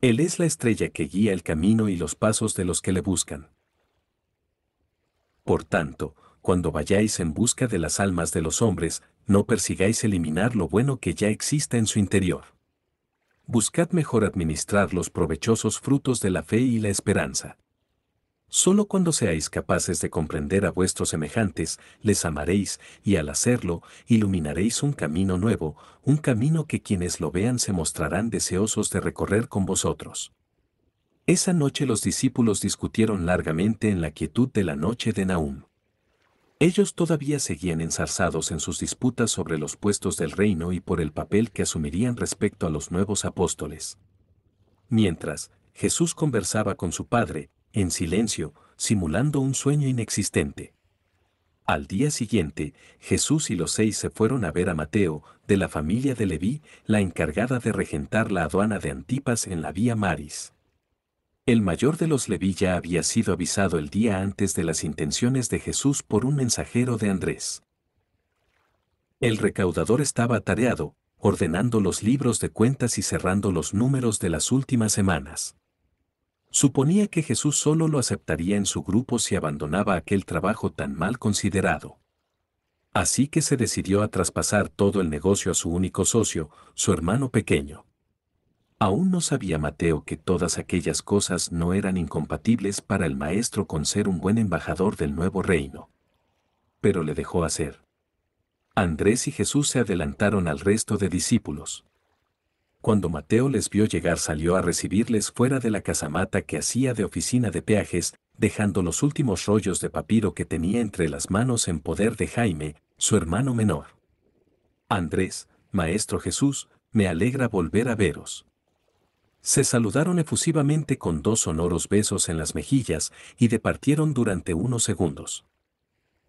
Él es la estrella que guía el camino y los pasos de los que le buscan. Por tanto, cuando vayáis en busca de las almas de los hombres, no persigáis eliminar lo bueno que ya existe en su interior. Buscad mejor administrar los provechosos frutos de la fe y la esperanza. Solo cuando seáis capaces de comprender a vuestros semejantes, les amaréis, y al hacerlo, iluminaréis un camino nuevo, un camino que quienes lo vean se mostrarán deseosos de recorrer con vosotros. Esa noche los discípulos discutieron largamente en la quietud de la noche de Naúm. Ellos todavía seguían ensarzados en sus disputas sobre los puestos del reino y por el papel que asumirían respecto a los nuevos apóstoles. Mientras, Jesús conversaba con su Padre, en silencio, simulando un sueño inexistente. Al día siguiente, Jesús y los seis se fueron a ver a Mateo, de la familia de Leví, la encargada de regentar la aduana de Antipas en la vía Maris. El mayor de los Leví ya había sido avisado el día antes de las intenciones de Jesús por un mensajero de Andrés. El recaudador estaba atareado, ordenando los libros de cuentas y cerrando los números de las últimas semanas. Suponía que Jesús solo lo aceptaría en su grupo si abandonaba aquel trabajo tan mal considerado. Así que se decidió a traspasar todo el negocio a su único socio, su hermano pequeño. Aún no sabía Mateo que todas aquellas cosas no eran incompatibles para el maestro con ser un buen embajador del nuevo reino. Pero le dejó hacer. Andrés y Jesús se adelantaron al resto de discípulos cuando Mateo les vio llegar salió a recibirles fuera de la casamata que hacía de oficina de peajes, dejando los últimos rollos de papiro que tenía entre las manos en poder de Jaime, su hermano menor. Andrés, Maestro Jesús, me alegra volver a veros. Se saludaron efusivamente con dos sonoros besos en las mejillas y departieron durante unos segundos.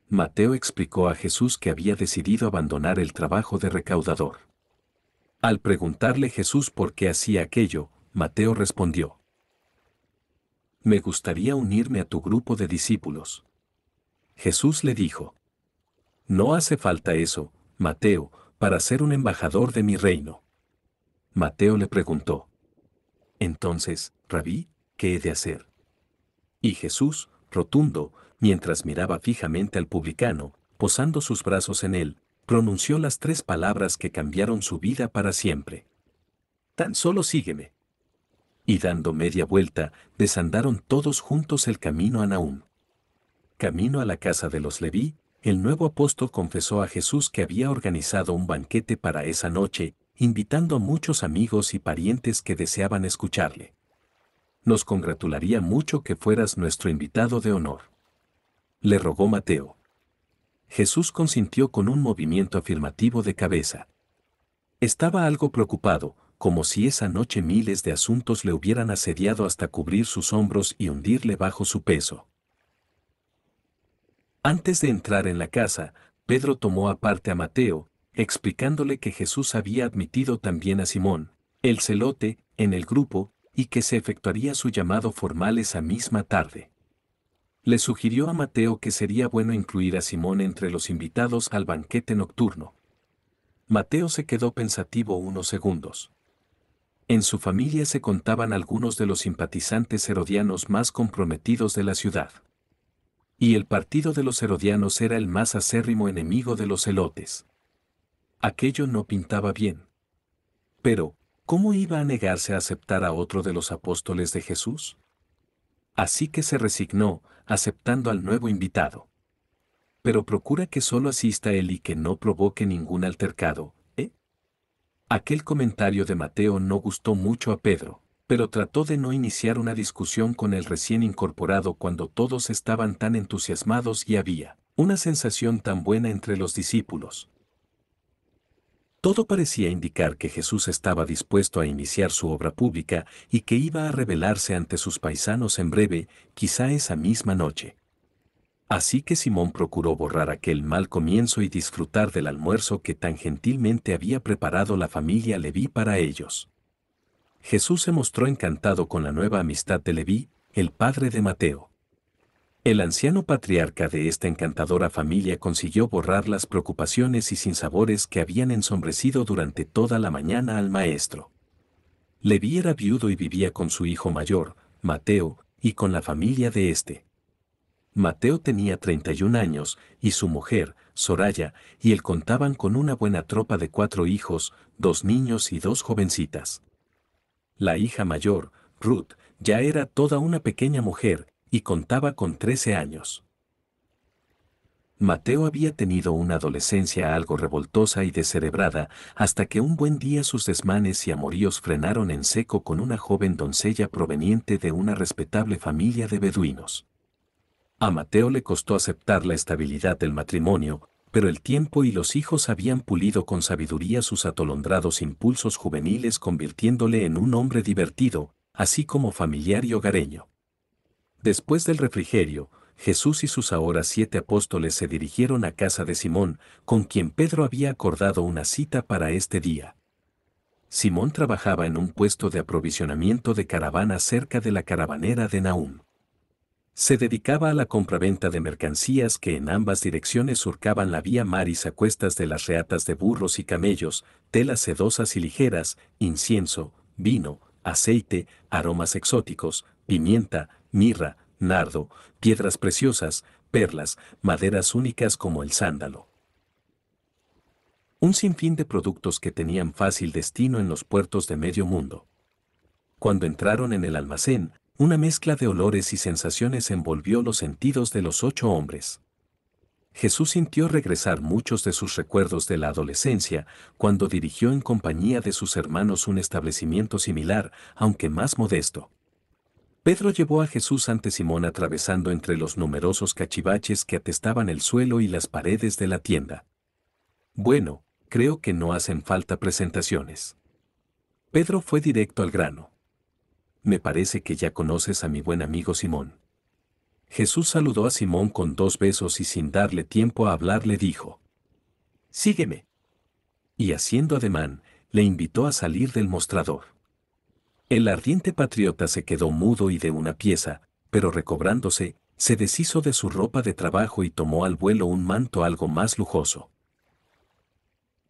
Mateo explicó a Jesús que había decidido abandonar el trabajo de recaudador. Al preguntarle Jesús por qué hacía aquello, Mateo respondió, Me gustaría unirme a tu grupo de discípulos. Jesús le dijo, No hace falta eso, Mateo, para ser un embajador de mi reino. Mateo le preguntó, Entonces, rabí, ¿qué he de hacer? Y Jesús, rotundo, mientras miraba fijamente al publicano, posando sus brazos en él, pronunció las tres palabras que cambiaron su vida para siempre. Tan solo sígueme. Y dando media vuelta, desandaron todos juntos el camino a Naúm. Camino a la casa de los Leví, el nuevo apóstol confesó a Jesús que había organizado un banquete para esa noche, invitando a muchos amigos y parientes que deseaban escucharle. Nos congratularía mucho que fueras nuestro invitado de honor. Le rogó Mateo. Jesús consintió con un movimiento afirmativo de cabeza. Estaba algo preocupado, como si esa noche miles de asuntos le hubieran asediado hasta cubrir sus hombros y hundirle bajo su peso. Antes de entrar en la casa, Pedro tomó aparte a Mateo, explicándole que Jesús había admitido también a Simón, el celote, en el grupo, y que se efectuaría su llamado formal esa misma tarde le sugirió a Mateo que sería bueno incluir a Simón entre los invitados al banquete nocturno. Mateo se quedó pensativo unos segundos. En su familia se contaban algunos de los simpatizantes herodianos más comprometidos de la ciudad. Y el partido de los herodianos era el más acérrimo enemigo de los elotes. Aquello no pintaba bien. Pero, ¿cómo iba a negarse a aceptar a otro de los apóstoles de Jesús? Así que se resignó, aceptando al nuevo invitado. Pero procura que solo asista él y que no provoque ningún altercado, ¿eh? Aquel comentario de Mateo no gustó mucho a Pedro, pero trató de no iniciar una discusión con el recién incorporado cuando todos estaban tan entusiasmados y había una sensación tan buena entre los discípulos, todo parecía indicar que Jesús estaba dispuesto a iniciar su obra pública y que iba a revelarse ante sus paisanos en breve, quizá esa misma noche. Así que Simón procuró borrar aquel mal comienzo y disfrutar del almuerzo que tan gentilmente había preparado la familia Leví para ellos. Jesús se mostró encantado con la nueva amistad de Leví, el padre de Mateo. El anciano patriarca de esta encantadora familia consiguió borrar las preocupaciones y sinsabores que habían ensombrecido durante toda la mañana al maestro. Levi era viudo y vivía con su hijo mayor, Mateo, y con la familia de este. Mateo tenía 31 años y su mujer, Soraya, y él contaban con una buena tropa de cuatro hijos, dos niños y dos jovencitas. La hija mayor, Ruth, ya era toda una pequeña mujer y contaba con 13 años. Mateo había tenido una adolescencia algo revoltosa y descerebrada hasta que un buen día sus desmanes y amoríos frenaron en seco con una joven doncella proveniente de una respetable familia de beduinos. A Mateo le costó aceptar la estabilidad del matrimonio, pero el tiempo y los hijos habían pulido con sabiduría sus atolondrados impulsos juveniles convirtiéndole en un hombre divertido, así como familiar y hogareño. Después del refrigerio, Jesús y sus ahora siete apóstoles se dirigieron a casa de Simón, con quien Pedro había acordado una cita para este día. Simón trabajaba en un puesto de aprovisionamiento de caravana cerca de la caravanera de Naúm. Se dedicaba a la compraventa de mercancías que en ambas direcciones surcaban la vía maris a cuestas de las reatas de burros y camellos, telas sedosas y ligeras, incienso, vino, aceite, aromas exóticos, pimienta, mirra, nardo, piedras preciosas, perlas, maderas únicas como el sándalo. Un sinfín de productos que tenían fácil destino en los puertos de medio mundo. Cuando entraron en el almacén, una mezcla de olores y sensaciones envolvió los sentidos de los ocho hombres. Jesús sintió regresar muchos de sus recuerdos de la adolescencia cuando dirigió en compañía de sus hermanos un establecimiento similar, aunque más modesto. Pedro llevó a Jesús ante Simón atravesando entre los numerosos cachivaches que atestaban el suelo y las paredes de la tienda. Bueno, creo que no hacen falta presentaciones. Pedro fue directo al grano. Me parece que ya conoces a mi buen amigo Simón. Jesús saludó a Simón con dos besos y sin darle tiempo a hablar le dijo, Sígueme. Y haciendo ademán, le invitó a salir del mostrador. El ardiente patriota se quedó mudo y de una pieza, pero recobrándose, se deshizo de su ropa de trabajo y tomó al vuelo un manto algo más lujoso.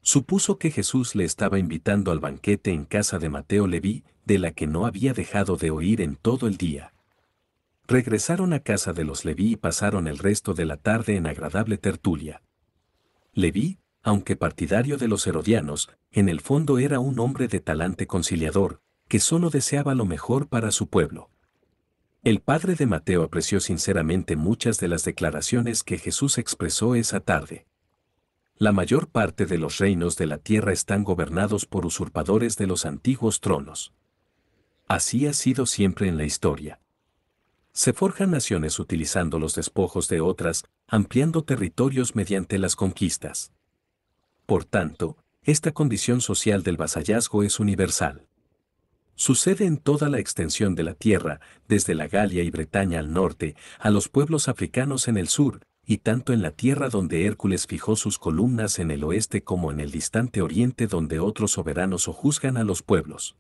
Supuso que Jesús le estaba invitando al banquete en casa de Mateo Leví, de la que no había dejado de oír en todo el día. Regresaron a casa de los Leví y pasaron el resto de la tarde en agradable tertulia. Leví, aunque partidario de los herodianos, en el fondo era un hombre de talante conciliador, que solo deseaba lo mejor para su pueblo. El padre de Mateo apreció sinceramente muchas de las declaraciones que Jesús expresó esa tarde. La mayor parte de los reinos de la tierra están gobernados por usurpadores de los antiguos tronos. Así ha sido siempre en la historia. Se forjan naciones utilizando los despojos de otras, ampliando territorios mediante las conquistas. Por tanto, esta condición social del vasallazgo es universal. Sucede en toda la extensión de la tierra, desde la Galia y Bretaña al norte, a los pueblos africanos en el sur, y tanto en la tierra donde Hércules fijó sus columnas en el oeste como en el distante oriente donde otros soberanos juzgan a los pueblos.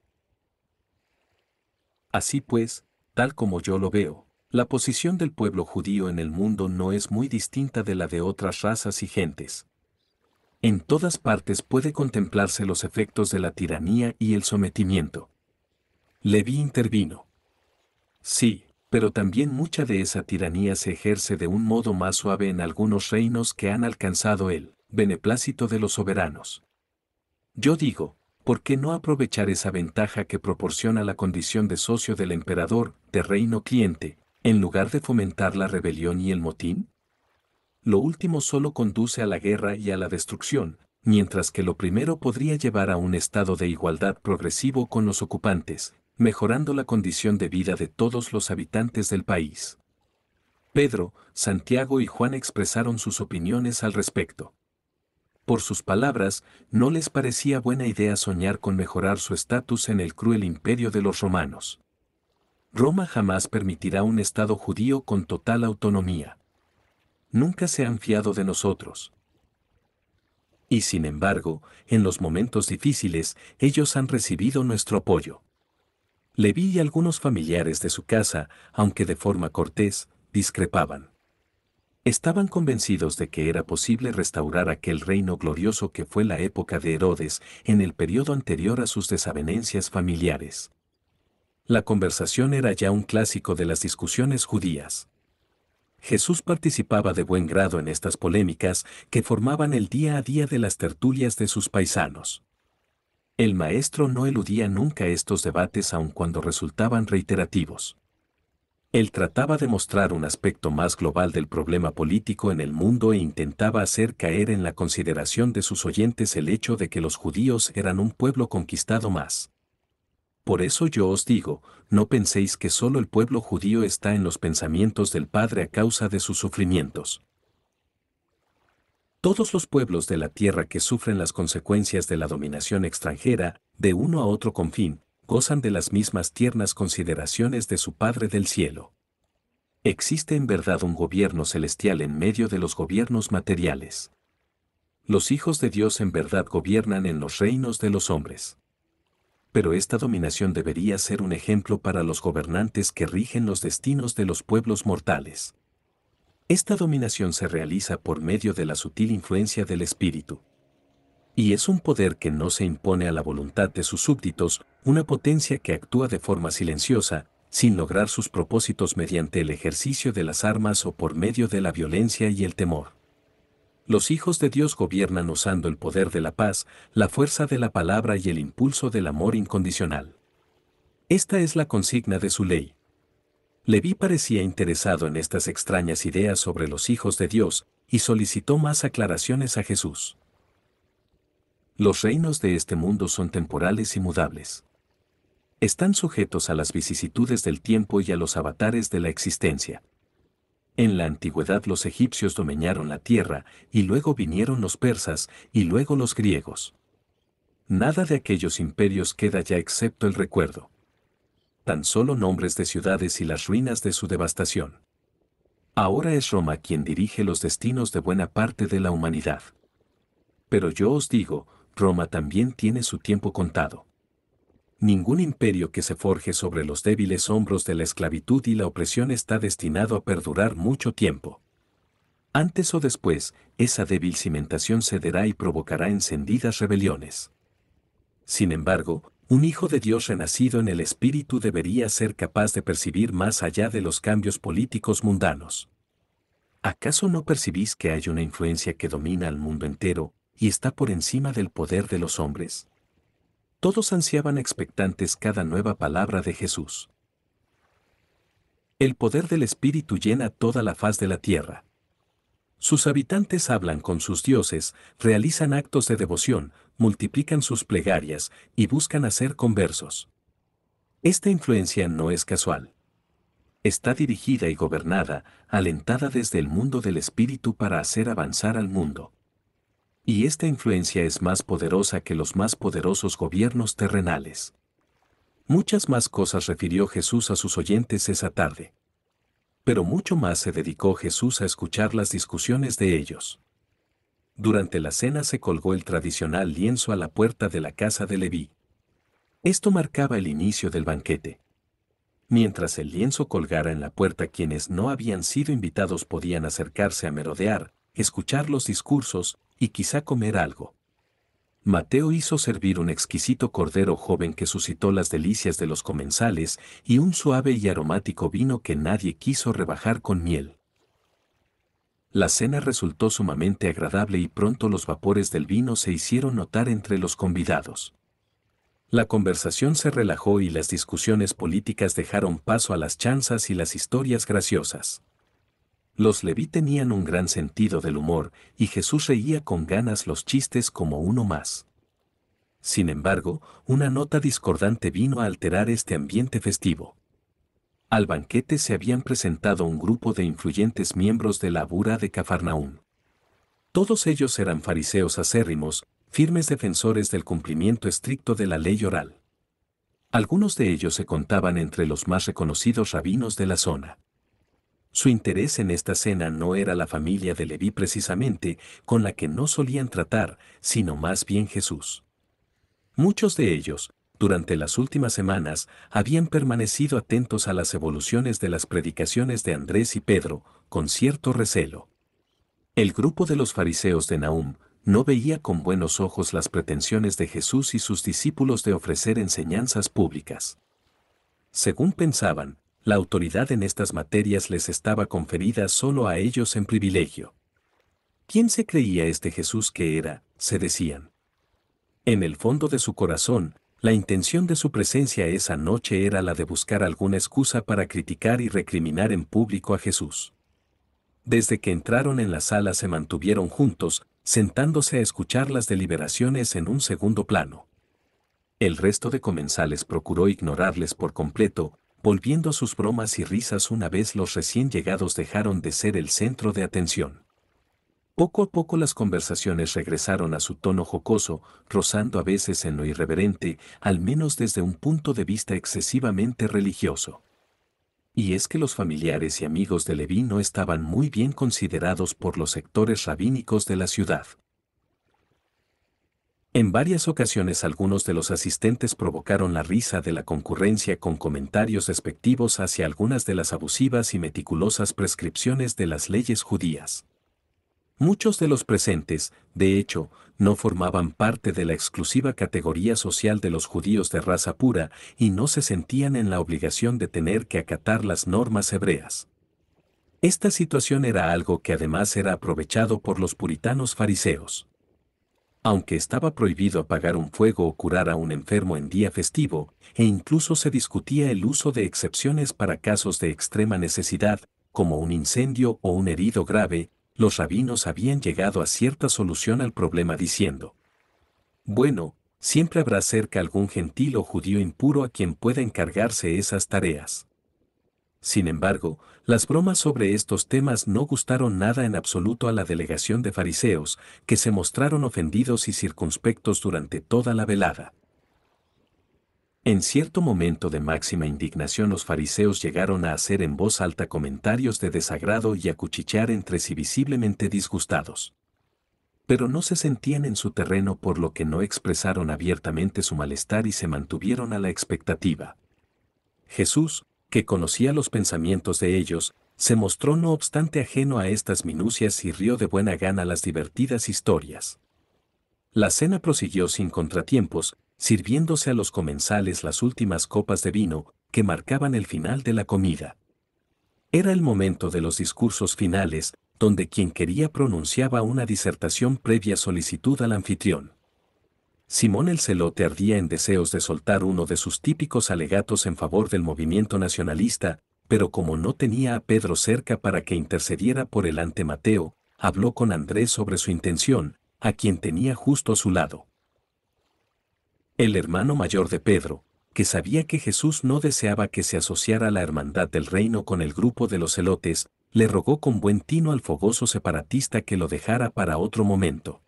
Así pues, tal como yo lo veo, la posición del pueblo judío en el mundo no es muy distinta de la de otras razas y gentes. En todas partes puede contemplarse los efectos de la tiranía y el sometimiento. Levi intervino. Sí, pero también mucha de esa tiranía se ejerce de un modo más suave en algunos reinos que han alcanzado el beneplácito de los soberanos. Yo digo, ¿por qué no aprovechar esa ventaja que proporciona la condición de socio del emperador, de reino cliente, en lugar de fomentar la rebelión y el motín? Lo último solo conduce a la guerra y a la destrucción, mientras que lo primero podría llevar a un estado de igualdad progresivo con los ocupantes, mejorando la condición de vida de todos los habitantes del país. Pedro, Santiago y Juan expresaron sus opiniones al respecto. Por sus palabras, no les parecía buena idea soñar con mejorar su estatus en el cruel imperio de los romanos. Roma jamás permitirá un Estado judío con total autonomía. Nunca se han fiado de nosotros. Y sin embargo, en los momentos difíciles, ellos han recibido nuestro apoyo. Levi y algunos familiares de su casa, aunque de forma cortés, discrepaban. Estaban convencidos de que era posible restaurar aquel reino glorioso que fue la época de Herodes en el periodo anterior a sus desavenencias familiares. La conversación era ya un clásico de las discusiones judías. Jesús participaba de buen grado en estas polémicas que formaban el día a día de las tertulias de sus paisanos. El maestro no eludía nunca estos debates aun cuando resultaban reiterativos. Él trataba de mostrar un aspecto más global del problema político en el mundo e intentaba hacer caer en la consideración de sus oyentes el hecho de que los judíos eran un pueblo conquistado más. Por eso yo os digo, no penséis que solo el pueblo judío está en los pensamientos del Padre a causa de sus sufrimientos. Todos los pueblos de la tierra que sufren las consecuencias de la dominación extranjera, de uno a otro confín, gozan de las mismas tiernas consideraciones de su Padre del cielo. Existe en verdad un gobierno celestial en medio de los gobiernos materiales. Los hijos de Dios en verdad gobiernan en los reinos de los hombres. Pero esta dominación debería ser un ejemplo para los gobernantes que rigen los destinos de los pueblos mortales. Esta dominación se realiza por medio de la sutil influencia del espíritu. Y es un poder que no se impone a la voluntad de sus súbditos, una potencia que actúa de forma silenciosa, sin lograr sus propósitos mediante el ejercicio de las armas o por medio de la violencia y el temor. Los hijos de Dios gobiernan usando el poder de la paz, la fuerza de la palabra y el impulso del amor incondicional. Esta es la consigna de su ley. Levi parecía interesado en estas extrañas ideas sobre los hijos de Dios y solicitó más aclaraciones a Jesús. Los reinos de este mundo son temporales y mudables. Están sujetos a las vicisitudes del tiempo y a los avatares de la existencia. En la antigüedad los egipcios domeñaron la tierra y luego vinieron los persas y luego los griegos. Nada de aquellos imperios queda ya excepto el recuerdo tan solo nombres de ciudades y las ruinas de su devastación. Ahora es Roma quien dirige los destinos de buena parte de la humanidad. Pero yo os digo, Roma también tiene su tiempo contado. Ningún imperio que se forje sobre los débiles hombros de la esclavitud y la opresión está destinado a perdurar mucho tiempo. Antes o después, esa débil cimentación cederá y provocará encendidas rebeliones. Sin embargo, un hijo de Dios renacido en el Espíritu debería ser capaz de percibir más allá de los cambios políticos mundanos. ¿Acaso no percibís que hay una influencia que domina al mundo entero y está por encima del poder de los hombres? Todos ansiaban expectantes cada nueva palabra de Jesús. El poder del Espíritu llena toda la faz de la tierra. Sus habitantes hablan con sus dioses, realizan actos de devoción, multiplican sus plegarias y buscan hacer conversos. Esta influencia no es casual. Está dirigida y gobernada, alentada desde el mundo del espíritu para hacer avanzar al mundo. Y esta influencia es más poderosa que los más poderosos gobiernos terrenales. Muchas más cosas refirió Jesús a sus oyentes esa tarde. Pero mucho más se dedicó Jesús a escuchar las discusiones de ellos durante la cena se colgó el tradicional lienzo a la puerta de la casa de Leví. Esto marcaba el inicio del banquete. Mientras el lienzo colgara en la puerta quienes no habían sido invitados podían acercarse a merodear, escuchar los discursos y quizá comer algo. Mateo hizo servir un exquisito cordero joven que suscitó las delicias de los comensales y un suave y aromático vino que nadie quiso rebajar con miel. La cena resultó sumamente agradable y pronto los vapores del vino se hicieron notar entre los convidados. La conversación se relajó y las discusiones políticas dejaron paso a las chanzas y las historias graciosas. Los Leví tenían un gran sentido del humor y Jesús reía con ganas los chistes como uno más. Sin embargo, una nota discordante vino a alterar este ambiente festivo. Al banquete se habían presentado un grupo de influyentes miembros de la Bura de Cafarnaún. Todos ellos eran fariseos acérrimos, firmes defensores del cumplimiento estricto de la ley oral. Algunos de ellos se contaban entre los más reconocidos rabinos de la zona. Su interés en esta cena no era la familia de Leví precisamente, con la que no solían tratar, sino más bien Jesús. Muchos de ellos, durante las últimas semanas, habían permanecido atentos a las evoluciones de las predicaciones de Andrés y Pedro, con cierto recelo. El grupo de los fariseos de Naum no veía con buenos ojos las pretensiones de Jesús y sus discípulos de ofrecer enseñanzas públicas. Según pensaban, la autoridad en estas materias les estaba conferida solo a ellos en privilegio. ¿Quién se creía este Jesús que era? se decían. En el fondo de su corazón, la intención de su presencia esa noche era la de buscar alguna excusa para criticar y recriminar en público a Jesús. Desde que entraron en la sala se mantuvieron juntos, sentándose a escuchar las deliberaciones en un segundo plano. El resto de comensales procuró ignorarles por completo, volviendo a sus bromas y risas una vez los recién llegados dejaron de ser el centro de atención. Poco a poco las conversaciones regresaron a su tono jocoso, rozando a veces en lo irreverente, al menos desde un punto de vista excesivamente religioso. Y es que los familiares y amigos de Leví no estaban muy bien considerados por los sectores rabínicos de la ciudad. En varias ocasiones algunos de los asistentes provocaron la risa de la concurrencia con comentarios despectivos hacia algunas de las abusivas y meticulosas prescripciones de las leyes judías. Muchos de los presentes, de hecho, no formaban parte de la exclusiva categoría social de los judíos de raza pura y no se sentían en la obligación de tener que acatar las normas hebreas. Esta situación era algo que además era aprovechado por los puritanos fariseos. Aunque estaba prohibido apagar un fuego o curar a un enfermo en día festivo, e incluso se discutía el uso de excepciones para casos de extrema necesidad, como un incendio o un herido grave, los rabinos habían llegado a cierta solución al problema diciendo, bueno, siempre habrá cerca algún gentil o judío impuro a quien pueda encargarse esas tareas. Sin embargo, las bromas sobre estos temas no gustaron nada en absoluto a la delegación de fariseos, que se mostraron ofendidos y circunspectos durante toda la velada. En cierto momento de máxima indignación los fariseos llegaron a hacer en voz alta comentarios de desagrado y a cuchichear entre sí visiblemente disgustados. Pero no se sentían en su terreno por lo que no expresaron abiertamente su malestar y se mantuvieron a la expectativa. Jesús, que conocía los pensamientos de ellos, se mostró no obstante ajeno a estas minucias y rió de buena gana las divertidas historias. La cena prosiguió sin contratiempos, sirviéndose a los comensales las últimas copas de vino que marcaban el final de la comida. Era el momento de los discursos finales, donde quien quería pronunciaba una disertación previa solicitud al anfitrión. Simón el Celote ardía en deseos de soltar uno de sus típicos alegatos en favor del movimiento nacionalista, pero como no tenía a Pedro cerca para que intercediera por el ante Mateo, habló con Andrés sobre su intención, a quien tenía justo a su lado. El hermano mayor de Pedro, que sabía que Jesús no deseaba que se asociara la hermandad del reino con el grupo de los celotes, le rogó con buen tino al fogoso separatista que lo dejara para otro momento.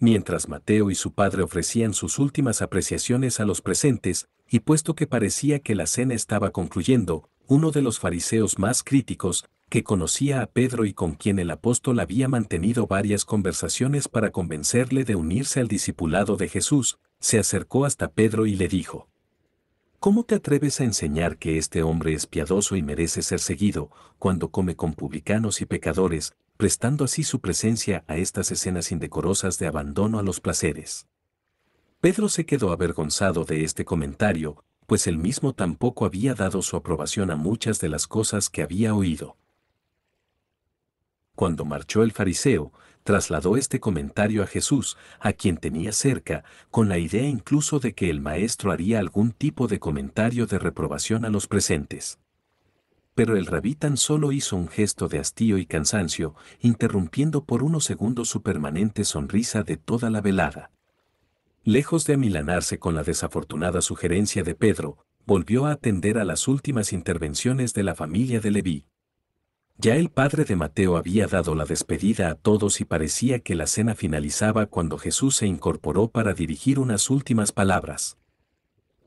Mientras Mateo y su padre ofrecían sus últimas apreciaciones a los presentes, y puesto que parecía que la cena estaba concluyendo, uno de los fariseos más críticos, que conocía a Pedro y con quien el apóstol había mantenido varias conversaciones para convencerle de unirse al discipulado de Jesús, se acercó hasta Pedro y le dijo, ¿Cómo te atreves a enseñar que este hombre es piadoso y merece ser seguido cuando come con publicanos y pecadores, prestando así su presencia a estas escenas indecorosas de abandono a los placeres? Pedro se quedó avergonzado de este comentario, pues él mismo tampoco había dado su aprobación a muchas de las cosas que había oído. Cuando marchó el fariseo, trasladó este comentario a Jesús, a quien tenía cerca, con la idea incluso de que el maestro haría algún tipo de comentario de reprobación a los presentes. Pero el rabí tan solo hizo un gesto de hastío y cansancio, interrumpiendo por unos segundos su permanente sonrisa de toda la velada. Lejos de amilanarse con la desafortunada sugerencia de Pedro, volvió a atender a las últimas intervenciones de la familia de Leví. Ya el padre de Mateo había dado la despedida a todos y parecía que la cena finalizaba cuando Jesús se incorporó para dirigir unas últimas palabras.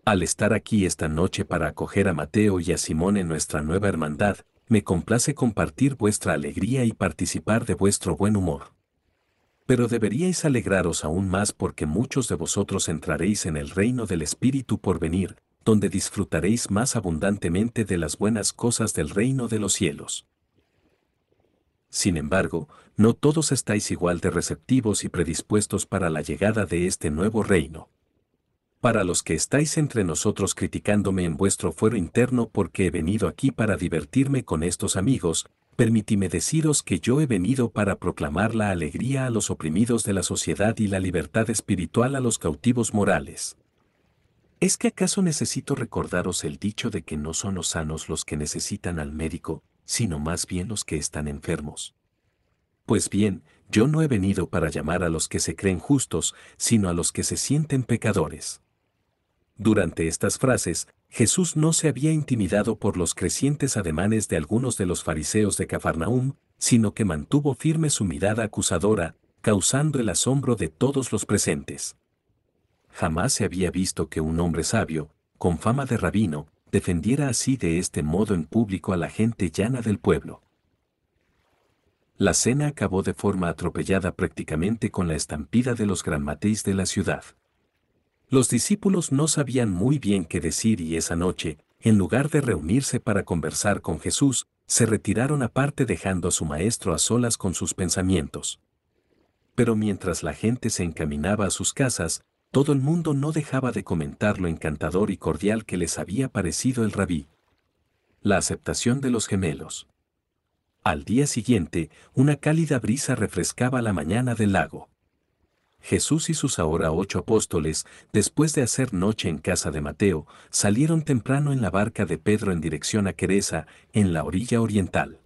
Al estar aquí esta noche para acoger a Mateo y a Simón en nuestra nueva hermandad, me complace compartir vuestra alegría y participar de vuestro buen humor. Pero deberíais alegraros aún más porque muchos de vosotros entraréis en el reino del Espíritu por venir, donde disfrutaréis más abundantemente de las buenas cosas del reino de los cielos. Sin embargo, no todos estáis igual de receptivos y predispuestos para la llegada de este nuevo reino. Para los que estáis entre nosotros criticándome en vuestro fuero interno porque he venido aquí para divertirme con estos amigos, permítime deciros que yo he venido para proclamar la alegría a los oprimidos de la sociedad y la libertad espiritual a los cautivos morales. ¿Es que acaso necesito recordaros el dicho de que no son los sanos los que necesitan al médico, sino más bien los que están enfermos. Pues bien, yo no he venido para llamar a los que se creen justos, sino a los que se sienten pecadores. Durante estas frases, Jesús no se había intimidado por los crecientes ademanes de algunos de los fariseos de Cafarnaúm, sino que mantuvo firme su mirada acusadora, causando el asombro de todos los presentes. Jamás se había visto que un hombre sabio, con fama de rabino, defendiera así de este modo en público a la gente llana del pueblo. La cena acabó de forma atropellada prácticamente con la estampida de los granmatéis de la ciudad. Los discípulos no sabían muy bien qué decir y esa noche, en lugar de reunirse para conversar con Jesús, se retiraron aparte dejando a su maestro a solas con sus pensamientos. Pero mientras la gente se encaminaba a sus casas, todo el mundo no dejaba de comentar lo encantador y cordial que les había parecido el rabí. La aceptación de los gemelos. Al día siguiente, una cálida brisa refrescaba la mañana del lago. Jesús y sus ahora ocho apóstoles, después de hacer noche en casa de Mateo, salieron temprano en la barca de Pedro en dirección a Quereza, en la orilla oriental.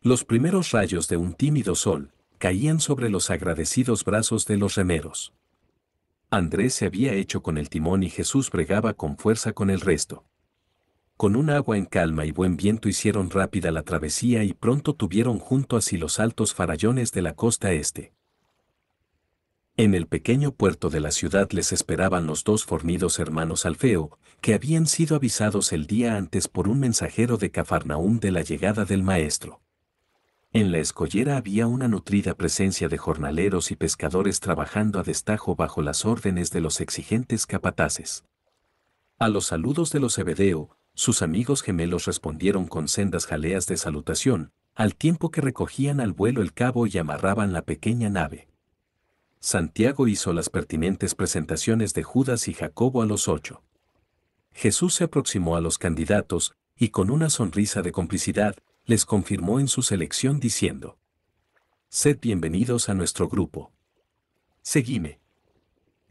Los primeros rayos de un tímido sol caían sobre los agradecidos brazos de los remeros. Andrés se había hecho con el timón y Jesús bregaba con fuerza con el resto. Con un agua en calma y buen viento hicieron rápida la travesía y pronto tuvieron junto a sí los altos farallones de la costa este. En el pequeño puerto de la ciudad les esperaban los dos fornidos hermanos Alfeo, que habían sido avisados el día antes por un mensajero de Cafarnaúm de la llegada del maestro. En la escollera había una nutrida presencia de jornaleros y pescadores trabajando a destajo bajo las órdenes de los exigentes capataces. A los saludos de los Ebedeo, sus amigos gemelos respondieron con sendas jaleas de salutación, al tiempo que recogían al vuelo el cabo y amarraban la pequeña nave. Santiago hizo las pertinentes presentaciones de Judas y Jacobo a los ocho. Jesús se aproximó a los candidatos, y con una sonrisa de complicidad, les confirmó en su selección diciendo, Sed bienvenidos a nuestro grupo. Seguime.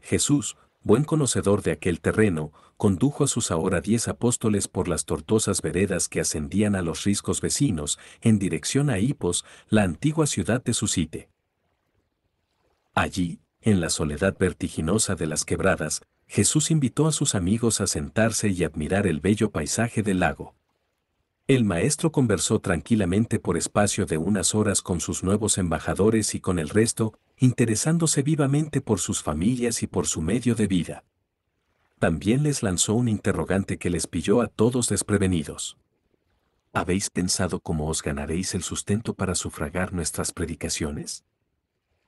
Jesús, buen conocedor de aquel terreno, condujo a sus ahora diez apóstoles por las tortuosas veredas que ascendían a los riscos vecinos, en dirección a Hipos, la antigua ciudad de Susite. Allí, en la soledad vertiginosa de las quebradas, Jesús invitó a sus amigos a sentarse y admirar el bello paisaje del lago. El maestro conversó tranquilamente por espacio de unas horas con sus nuevos embajadores y con el resto, interesándose vivamente por sus familias y por su medio de vida. También les lanzó un interrogante que les pilló a todos desprevenidos. ¿Habéis pensado cómo os ganaréis el sustento para sufragar nuestras predicaciones?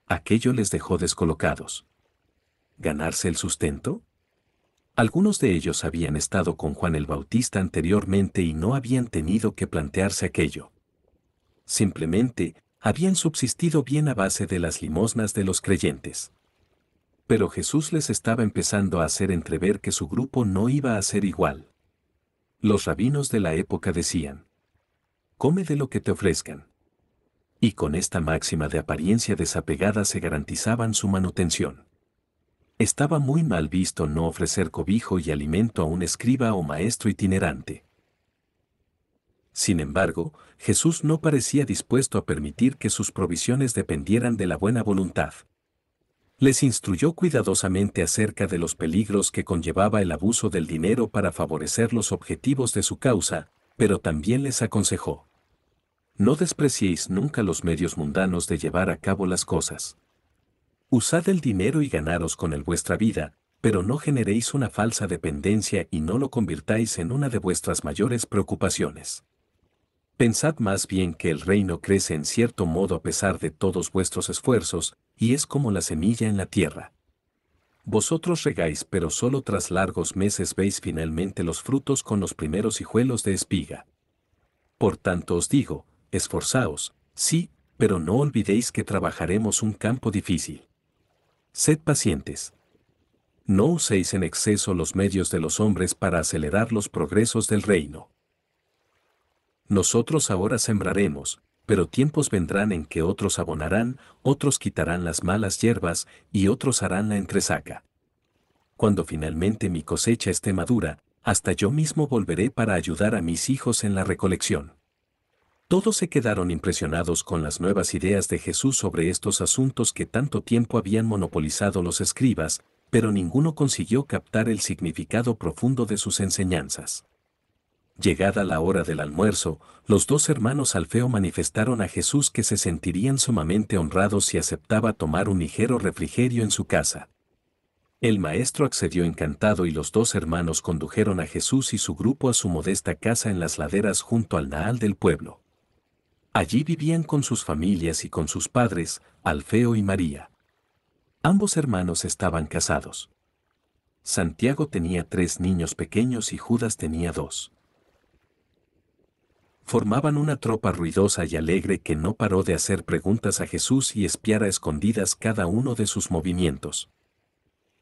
Aquello les dejó descolocados. ¿Ganarse el sustento? Algunos de ellos habían estado con Juan el Bautista anteriormente y no habían tenido que plantearse aquello. Simplemente, habían subsistido bien a base de las limosnas de los creyentes. Pero Jesús les estaba empezando a hacer entrever que su grupo no iba a ser igual. Los rabinos de la época decían, come de lo que te ofrezcan. Y con esta máxima de apariencia desapegada se garantizaban su manutención. Estaba muy mal visto no ofrecer cobijo y alimento a un escriba o maestro itinerante. Sin embargo, Jesús no parecía dispuesto a permitir que sus provisiones dependieran de la buena voluntad. Les instruyó cuidadosamente acerca de los peligros que conllevaba el abuso del dinero para favorecer los objetivos de su causa, pero también les aconsejó. No despreciéis nunca los medios mundanos de llevar a cabo las cosas. Usad el dinero y ganaros con él vuestra vida, pero no generéis una falsa dependencia y no lo convirtáis en una de vuestras mayores preocupaciones. Pensad más bien que el reino crece en cierto modo a pesar de todos vuestros esfuerzos, y es como la semilla en la tierra. Vosotros regáis pero solo tras largos meses veis finalmente los frutos con los primeros hijuelos de espiga. Por tanto os digo, esforzaos, sí, pero no olvidéis que trabajaremos un campo difícil. Sed pacientes. No uséis en exceso los medios de los hombres para acelerar los progresos del reino. Nosotros ahora sembraremos, pero tiempos vendrán en que otros abonarán, otros quitarán las malas hierbas y otros harán la entresaca. Cuando finalmente mi cosecha esté madura, hasta yo mismo volveré para ayudar a mis hijos en la recolección. Todos se quedaron impresionados con las nuevas ideas de Jesús sobre estos asuntos que tanto tiempo habían monopolizado los escribas, pero ninguno consiguió captar el significado profundo de sus enseñanzas. Llegada la hora del almuerzo, los dos hermanos Alfeo manifestaron a Jesús que se sentirían sumamente honrados si aceptaba tomar un ligero refrigerio en su casa. El maestro accedió encantado y los dos hermanos condujeron a Jesús y su grupo a su modesta casa en las laderas junto al Naal del pueblo. Allí vivían con sus familias y con sus padres, Alfeo y María. Ambos hermanos estaban casados. Santiago tenía tres niños pequeños y Judas tenía dos. Formaban una tropa ruidosa y alegre que no paró de hacer preguntas a Jesús y espiar a escondidas cada uno de sus movimientos.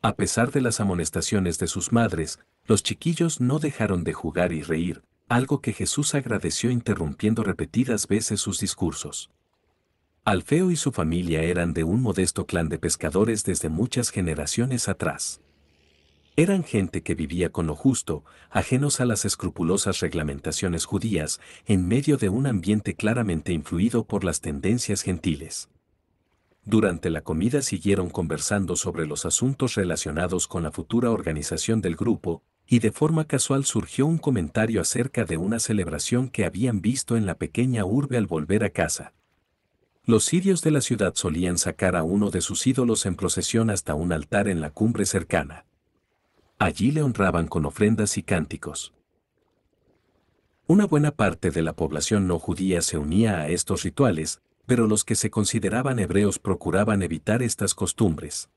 A pesar de las amonestaciones de sus madres, los chiquillos no dejaron de jugar y reír, algo que Jesús agradeció interrumpiendo repetidas veces sus discursos. Alfeo y su familia eran de un modesto clan de pescadores desde muchas generaciones atrás. Eran gente que vivía con lo justo, ajenos a las escrupulosas reglamentaciones judías, en medio de un ambiente claramente influido por las tendencias gentiles. Durante la comida siguieron conversando sobre los asuntos relacionados con la futura organización del grupo, y de forma casual surgió un comentario acerca de una celebración que habían visto en la pequeña urbe al volver a casa. Los sirios de la ciudad solían sacar a uno de sus ídolos en procesión hasta un altar en la cumbre cercana. Allí le honraban con ofrendas y cánticos. Una buena parte de la población no judía se unía a estos rituales, pero los que se consideraban hebreos procuraban evitar estas costumbres.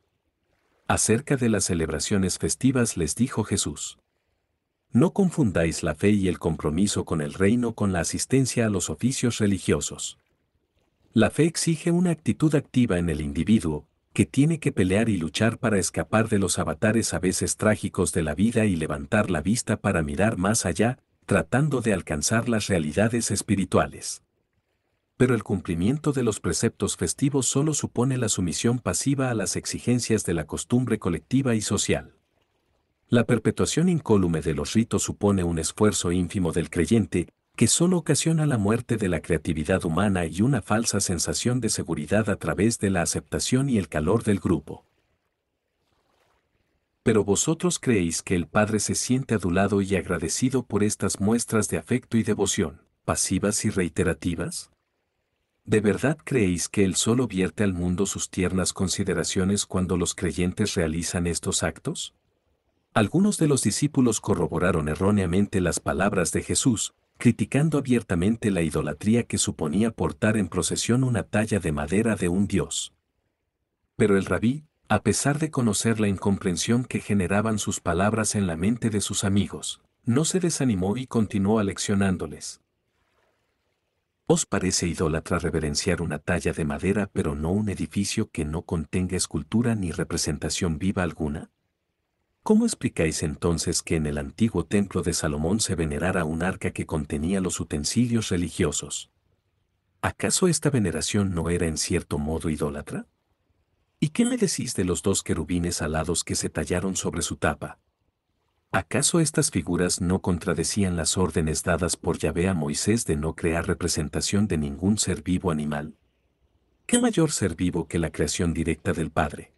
Acerca de las celebraciones festivas les dijo Jesús. No confundáis la fe y el compromiso con el reino con la asistencia a los oficios religiosos. La fe exige una actitud activa en el individuo, que tiene que pelear y luchar para escapar de los avatares a veces trágicos de la vida y levantar la vista para mirar más allá, tratando de alcanzar las realidades espirituales. Pero el cumplimiento de los preceptos festivos solo supone la sumisión pasiva a las exigencias de la costumbre colectiva y social. La perpetuación incólume de los ritos supone un esfuerzo ínfimo del creyente, que solo ocasiona la muerte de la creatividad humana y una falsa sensación de seguridad a través de la aceptación y el calor del grupo. Pero vosotros creéis que el Padre se siente adulado y agradecido por estas muestras de afecto y devoción, pasivas y reiterativas? ¿De verdad creéis que Él solo vierte al mundo sus tiernas consideraciones cuando los creyentes realizan estos actos? Algunos de los discípulos corroboraron erróneamente las palabras de Jesús, criticando abiertamente la idolatría que suponía portar en procesión una talla de madera de un dios. Pero el rabí, a pesar de conocer la incomprensión que generaban sus palabras en la mente de sus amigos, no se desanimó y continuó aleccionándoles. ¿Os parece idólatra reverenciar una talla de madera pero no un edificio que no contenga escultura ni representación viva alguna? ¿Cómo explicáis entonces que en el antiguo templo de Salomón se venerara un arca que contenía los utensilios religiosos? ¿Acaso esta veneración no era en cierto modo idólatra? ¿Y qué me decís de los dos querubines alados que se tallaron sobre su tapa? ¿Acaso estas figuras no contradecían las órdenes dadas por Yahvé a Moisés de no crear representación de ningún ser vivo animal? ¿Qué mayor ser vivo que la creación directa del Padre?